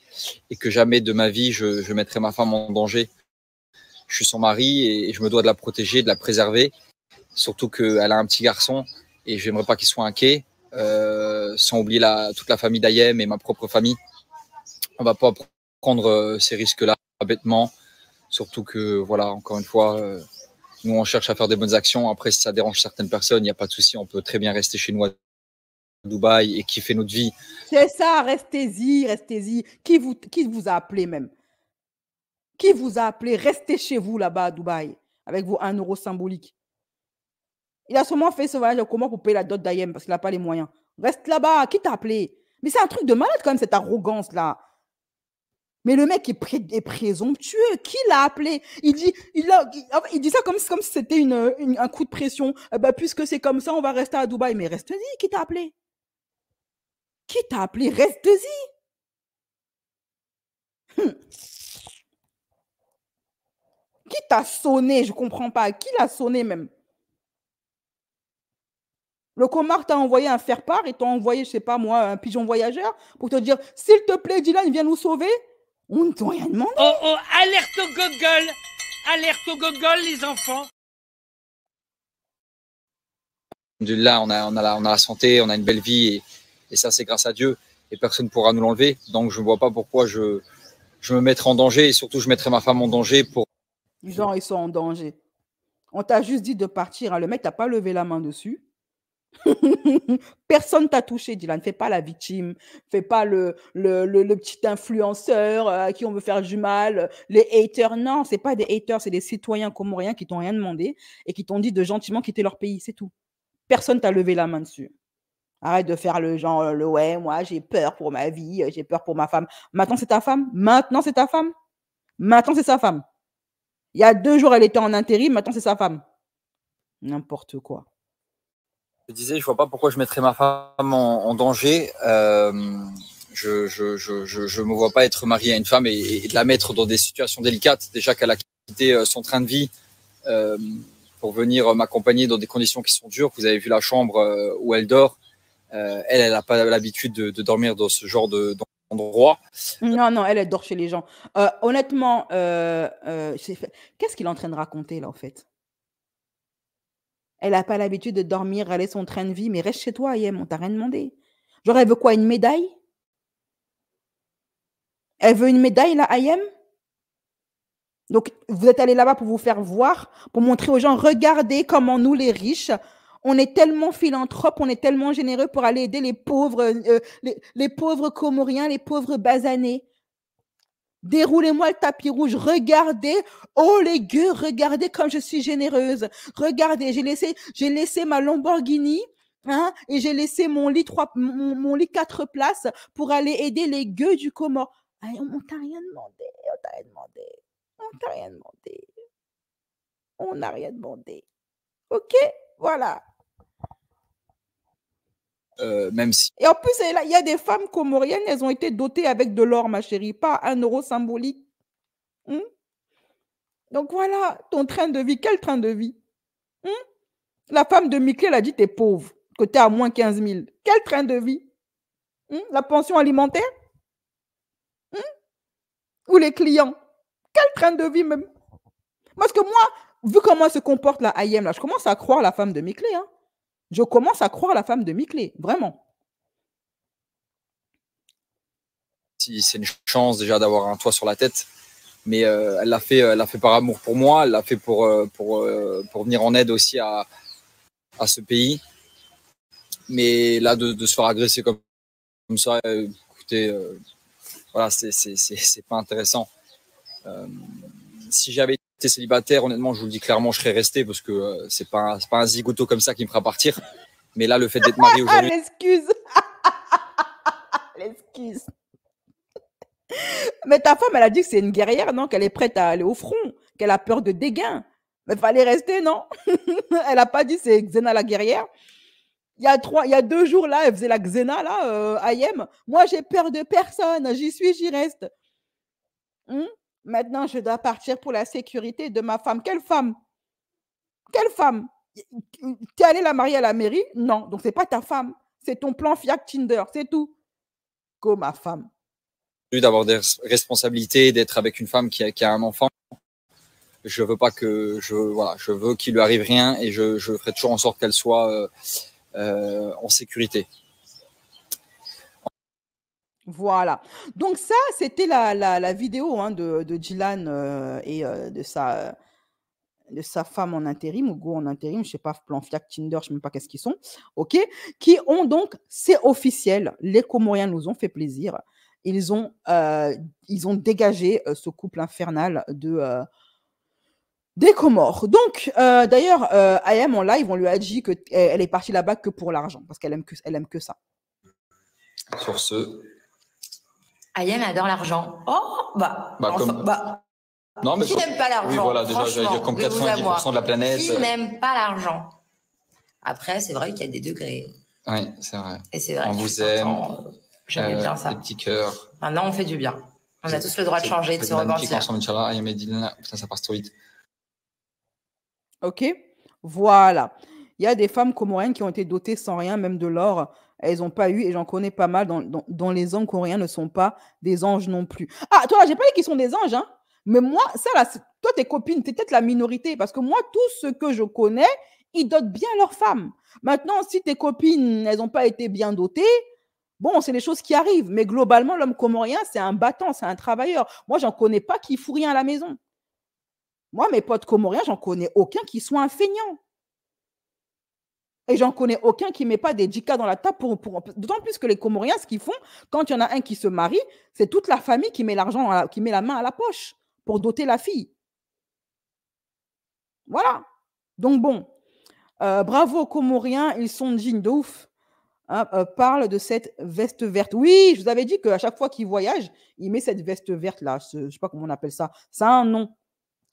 et que jamais de ma vie je, je mettrai ma femme en danger. Je suis son mari et, je me dois de la protéger, de la préserver. Surtout qu'elle a un petit garçon et j'aimerais pas qu'il soit inquiet. Euh, sans oublier la, toute la famille d'Ayem et ma propre famille. On va pas prendre euh, ces risques-là bêtement, surtout que, voilà, encore une fois, euh, nous, on cherche à faire des bonnes actions. Après, si ça dérange certaines personnes, il n'y a pas de souci, on peut très bien rester chez nous à Dubaï et kiffer notre vie. C'est ça, restez-y, restez-y. Qui vous, qui vous a appelé même Qui vous a appelé Restez chez vous là-bas à Dubaï avec vos 1 euro symbolique. Il a sûrement fait ce voyage comment pour payer la dot d'Ayem parce qu'il n'a pas les moyens. Reste là-bas, qui t'a appelé Mais c'est un truc de malade quand même, cette arrogance-là. Mais le mec est, présomptueux. Qui l'a appelé Il dit, il, dit ça comme, comme si c'était une, un coup de pression. Eh ben, puisque c'est comme ça, on va rester à Dubaï. Mais reste-y, qui t'a appelé Qui t'a appelé Reste-y. Hum. Qui t'a sonné Je ne comprends pas. Qui l'a sonné même le comar t'a envoyé un faire-part et t'a envoyé, je sais pas moi, un pigeon voyageur pour te dire S'il te plaît, Dylan, viens nous sauver. On ne t'a rien demandé. Oh, oh, alerte au Google Alerte au Google, les enfants Là, on a, on, a la, santé, on a une belle vie et, ça, c'est grâce à Dieu et personne ne pourra nous l'enlever. Donc, je ne vois pas pourquoi je, je me mettrais en danger et surtout, je mettrais ma femme en danger pour. gens, ils sont en danger. On t'a juste dit de partir. Hein. Le mec, t'as pas levé la main dessus. Personne t'a touché, Dylan. Fais pas la victime. Fais pas le, le, petit influenceur euh, à qui on veut faire du mal. Les haters, non, c'est pas des haters, c'est des citoyens comoriens qui t'ont rien demandé et qui t'ont dit de gentiment quitter leur pays. C'est tout. Personne t'a levé la main dessus. Arrête de faire le genre, euh, le ouais, moi j'ai peur pour ma vie, euh, j'ai peur pour ma femme. Maintenant c'est ta femme. Maintenant c'est ta femme. Maintenant c'est sa femme. Il y a deux jours elle était en intérim, maintenant c'est sa femme. N'importe quoi je disais, je vois pas pourquoi je mettrais ma femme en, danger. Euh, je, ne me vois pas être marié à une femme et, de la mettre dans des situations délicates. Déjà qu'elle a quitté euh, son train de vie euh, pour venir m'accompagner dans des conditions qui sont dures. Vous avez vu la chambre où elle dort. elle, elle n'a pas l'habitude de, dormir dans ce genre d'endroit. Non, non, elle, elle dort chez les gens. honnêtement, qu'est-ce qu'il est en train de raconter là, en fait elle n'a pas l'habitude de dormir, aller son train de vie, mais reste chez toi, Ayem, on t'a rien demandé. Genre, elle veut quoi, une médaille Elle veut une médaille, là, Ayem Donc, vous êtes allé là-bas pour vous faire voir, pour montrer aux gens, regardez comment nous, les riches, on est tellement philanthrope, on est tellement généreux pour aller aider les pauvres, euh, les, les pauvres Comoriens, les pauvres Basanés. Déroulez-moi le tapis rouge. Regardez, oh les gueux, regardez comme je suis généreuse. Regardez, j'ai laissé, j'ai laissé ma Lamborghini. Hein, et j'ai laissé mon lit trois, mon, lit quatre places pour aller aider les gueux du Comore. Ah, on t'a rien demandé, on t'a rien demandé, on t'a rien demandé, on n'a rien demandé. Ok, voilà. Euh, même si. Et en plus, il y a des femmes comoriennes, elles ont été dotées avec de l'or, ma chérie, pas un euro symbolique. Hmm? Donc voilà, ton train de vie, quel train de vie hmm? La femme de Miklé, a dit, es pauvre, que t'es à moins 15 000. Quel train de vie hmm? La pension alimentaire Ou les clients Quel train de vie même Parce que moi, vu comment se comporte la IM, là, je commence à croire la femme de Miklé, hein. Je commence à croire à la femme de Miklé, vraiment. Si c'est une chance déjà d'avoir un toit sur la tête, mais euh, elle l'a fait, euh, l'a fait par amour pour moi, elle l'a fait pour, euh, pour, venir en aide aussi à, à ce pays. Mais là, de, se faire agresser comme, ça, écoutez, voilà, c'est, c'est, pas intéressant. si j'avais T'es célibataire, honnêtement, je vous le dis clairement, je serais resté parce que euh, c'est pas un, pas un zigoto comme ça qui me fera partir. Mais là, le fait d'être marié aujourd'hui. L'excuse. L'excuse. Mais ta femme, elle a dit que c'est une guerrière, non Qu'elle est prête à aller au front, qu'elle a peur de dégâts. Mais fallait rester, non Elle a pas dit c'est Xena la guerrière. Il y a trois, il y a deux jours là, elle faisait la Xena là, euh, Moi, j'ai peur de personne. J'y suis, j'y reste. Hum Maintenant, je dois partir pour la sécurité de ma femme. Quelle femme Quelle femme Tu es allé la marier à la mairie Non. Donc, ce n'est pas ta femme. C'est ton plan Fiat Tinder. C'est tout. Comme ma femme. D'avoir des responsabilités, d'être avec une femme qui a, un enfant. Je veux pas que je voilà, je veux qu'il lui arrive rien et je, je ferai toujours en sorte qu'elle soit euh, euh, en sécurité. Voilà. Donc ça, c'était la, la, vidéo hein, de, de Dylan euh, et euh, de, sa, de sa femme en intérim, ou go en intérim, je sais pas, plan FIAC, Tinder, je ne sais même pas qu'est-ce qu'ils sont, ok Qui ont donc, c'est officiel, les Comoriens nous ont fait plaisir. Ils ont, euh, ils ont dégagé ce couple infernal de des Comores. Donc, d'ailleurs, euh, AM en live, on lui a dit qu'elle est partie là-bas que pour l'argent, parce qu'elle aime que, elle aime que ça. Sur ce, Ayem adore l'argent. Oh, bah, bah, bah. Non, mais qui n'aime pas l'argent oui, voilà, déjà, dire comme 90% de la planète. Qui euh. n'aime pas l'argent Après, c'est vrai qu'il y a des degrés. Oui, c'est vrai. Et c'est vrai. On vous aime. J'aime euh, bien ça. Des petits cœurs. Maintenant, on fait du bien. On a tous le droit de changer de se repentir. Putain, ça passe trop vite. Ok, voilà. Il y a des femmes comoriennes qui ont été dotées sans rien, même de l'or, elles n'ont pas eu, et j'en connais pas mal, dont, les hommes coréens ne sont pas des anges non plus. Ah, toi, j'ai pas dit qu'ils sont des anges, hein, mais moi, ça toi, tes copines, tu es peut-être la minorité, parce que moi, tout ce que je connais, ils dotent bien leurs femmes. Maintenant, si tes copines, elles n'ont pas été bien dotées, Bon, c'est des choses qui arrivent, mais globalement, l'homme comorien, c'est un battant, c'est un travailleur. Moi, j'en connais pas qui fout rien à la maison. Moi, mes potes comoriens, j'en connais aucun qui soit un feignant. Et j'en connais aucun qui ne met pas des dicas dans la table. Pour, D'autant plus que les Comoriens, ce qu'ils font, quand il y en a un qui se marie, c'est toute la famille qui met l'argent, la... qui met la main à la poche pour doter la fille. Voilà. Donc bon, euh, bravo aux Comoriens, ils sont dignes de ouf. Hein, euh, parle de cette veste verte. Oui, je vous avais dit qu'à chaque fois qu'il voyage, il met cette veste verte là. Je ne sais pas comment on appelle ça. Ça a un nom.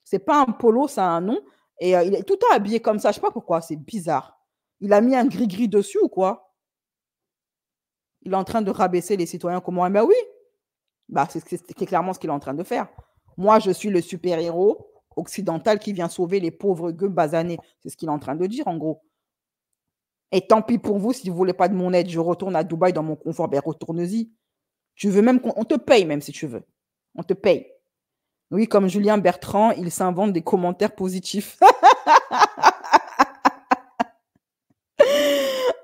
Ce n'est pas un polo, ça a un nom. Et euh, il est tout le temps habillé comme ça. Je ne sais pas pourquoi. C'est bizarre. Il a mis un gris-gris dessus ou quoi Il est en train de rabaisser les citoyens comme moi. Eh ben oui, bah, c'est clairement ce qu'il est en train de faire. Moi, je suis le super-héros occidental qui vient sauver les pauvres gueux basanés. C'est ce qu'il est en train de dire, en gros. Et tant pis pour vous si vous ne voulez pas de mon aide. Je retourne à Dubaï dans mon confort. Ben, retourne-y. Tu veux même qu'on te paye, même si tu veux. On te paye. Oui, comme Julien Bertrand, il s'invente des commentaires positifs.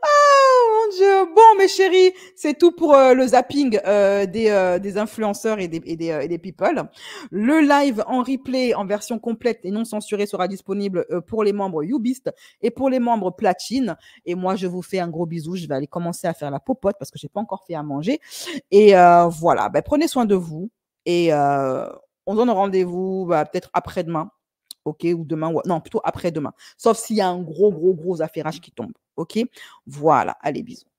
Oh mon dieu. Bon, mes chéris, c'est tout pour euh, le zapping euh, euh, des, influenceurs et des, people. Le live en replay, en version complète et non censurée, sera disponible pour les membres Youbist et pour les membres Platine. Et moi, je vous fais un gros bisou. Je vais aller commencer à faire la popote parce que j'ai pas encore fait à manger. Et voilà, ben, prenez soin de vous et on donne rendez-vous bah, peut-être après-demain OK Ou demain, ou... non, plutôt après-demain. Sauf s'il y a un gros, gros, gros affairage qui tombe. OK Voilà. Allez, bisous.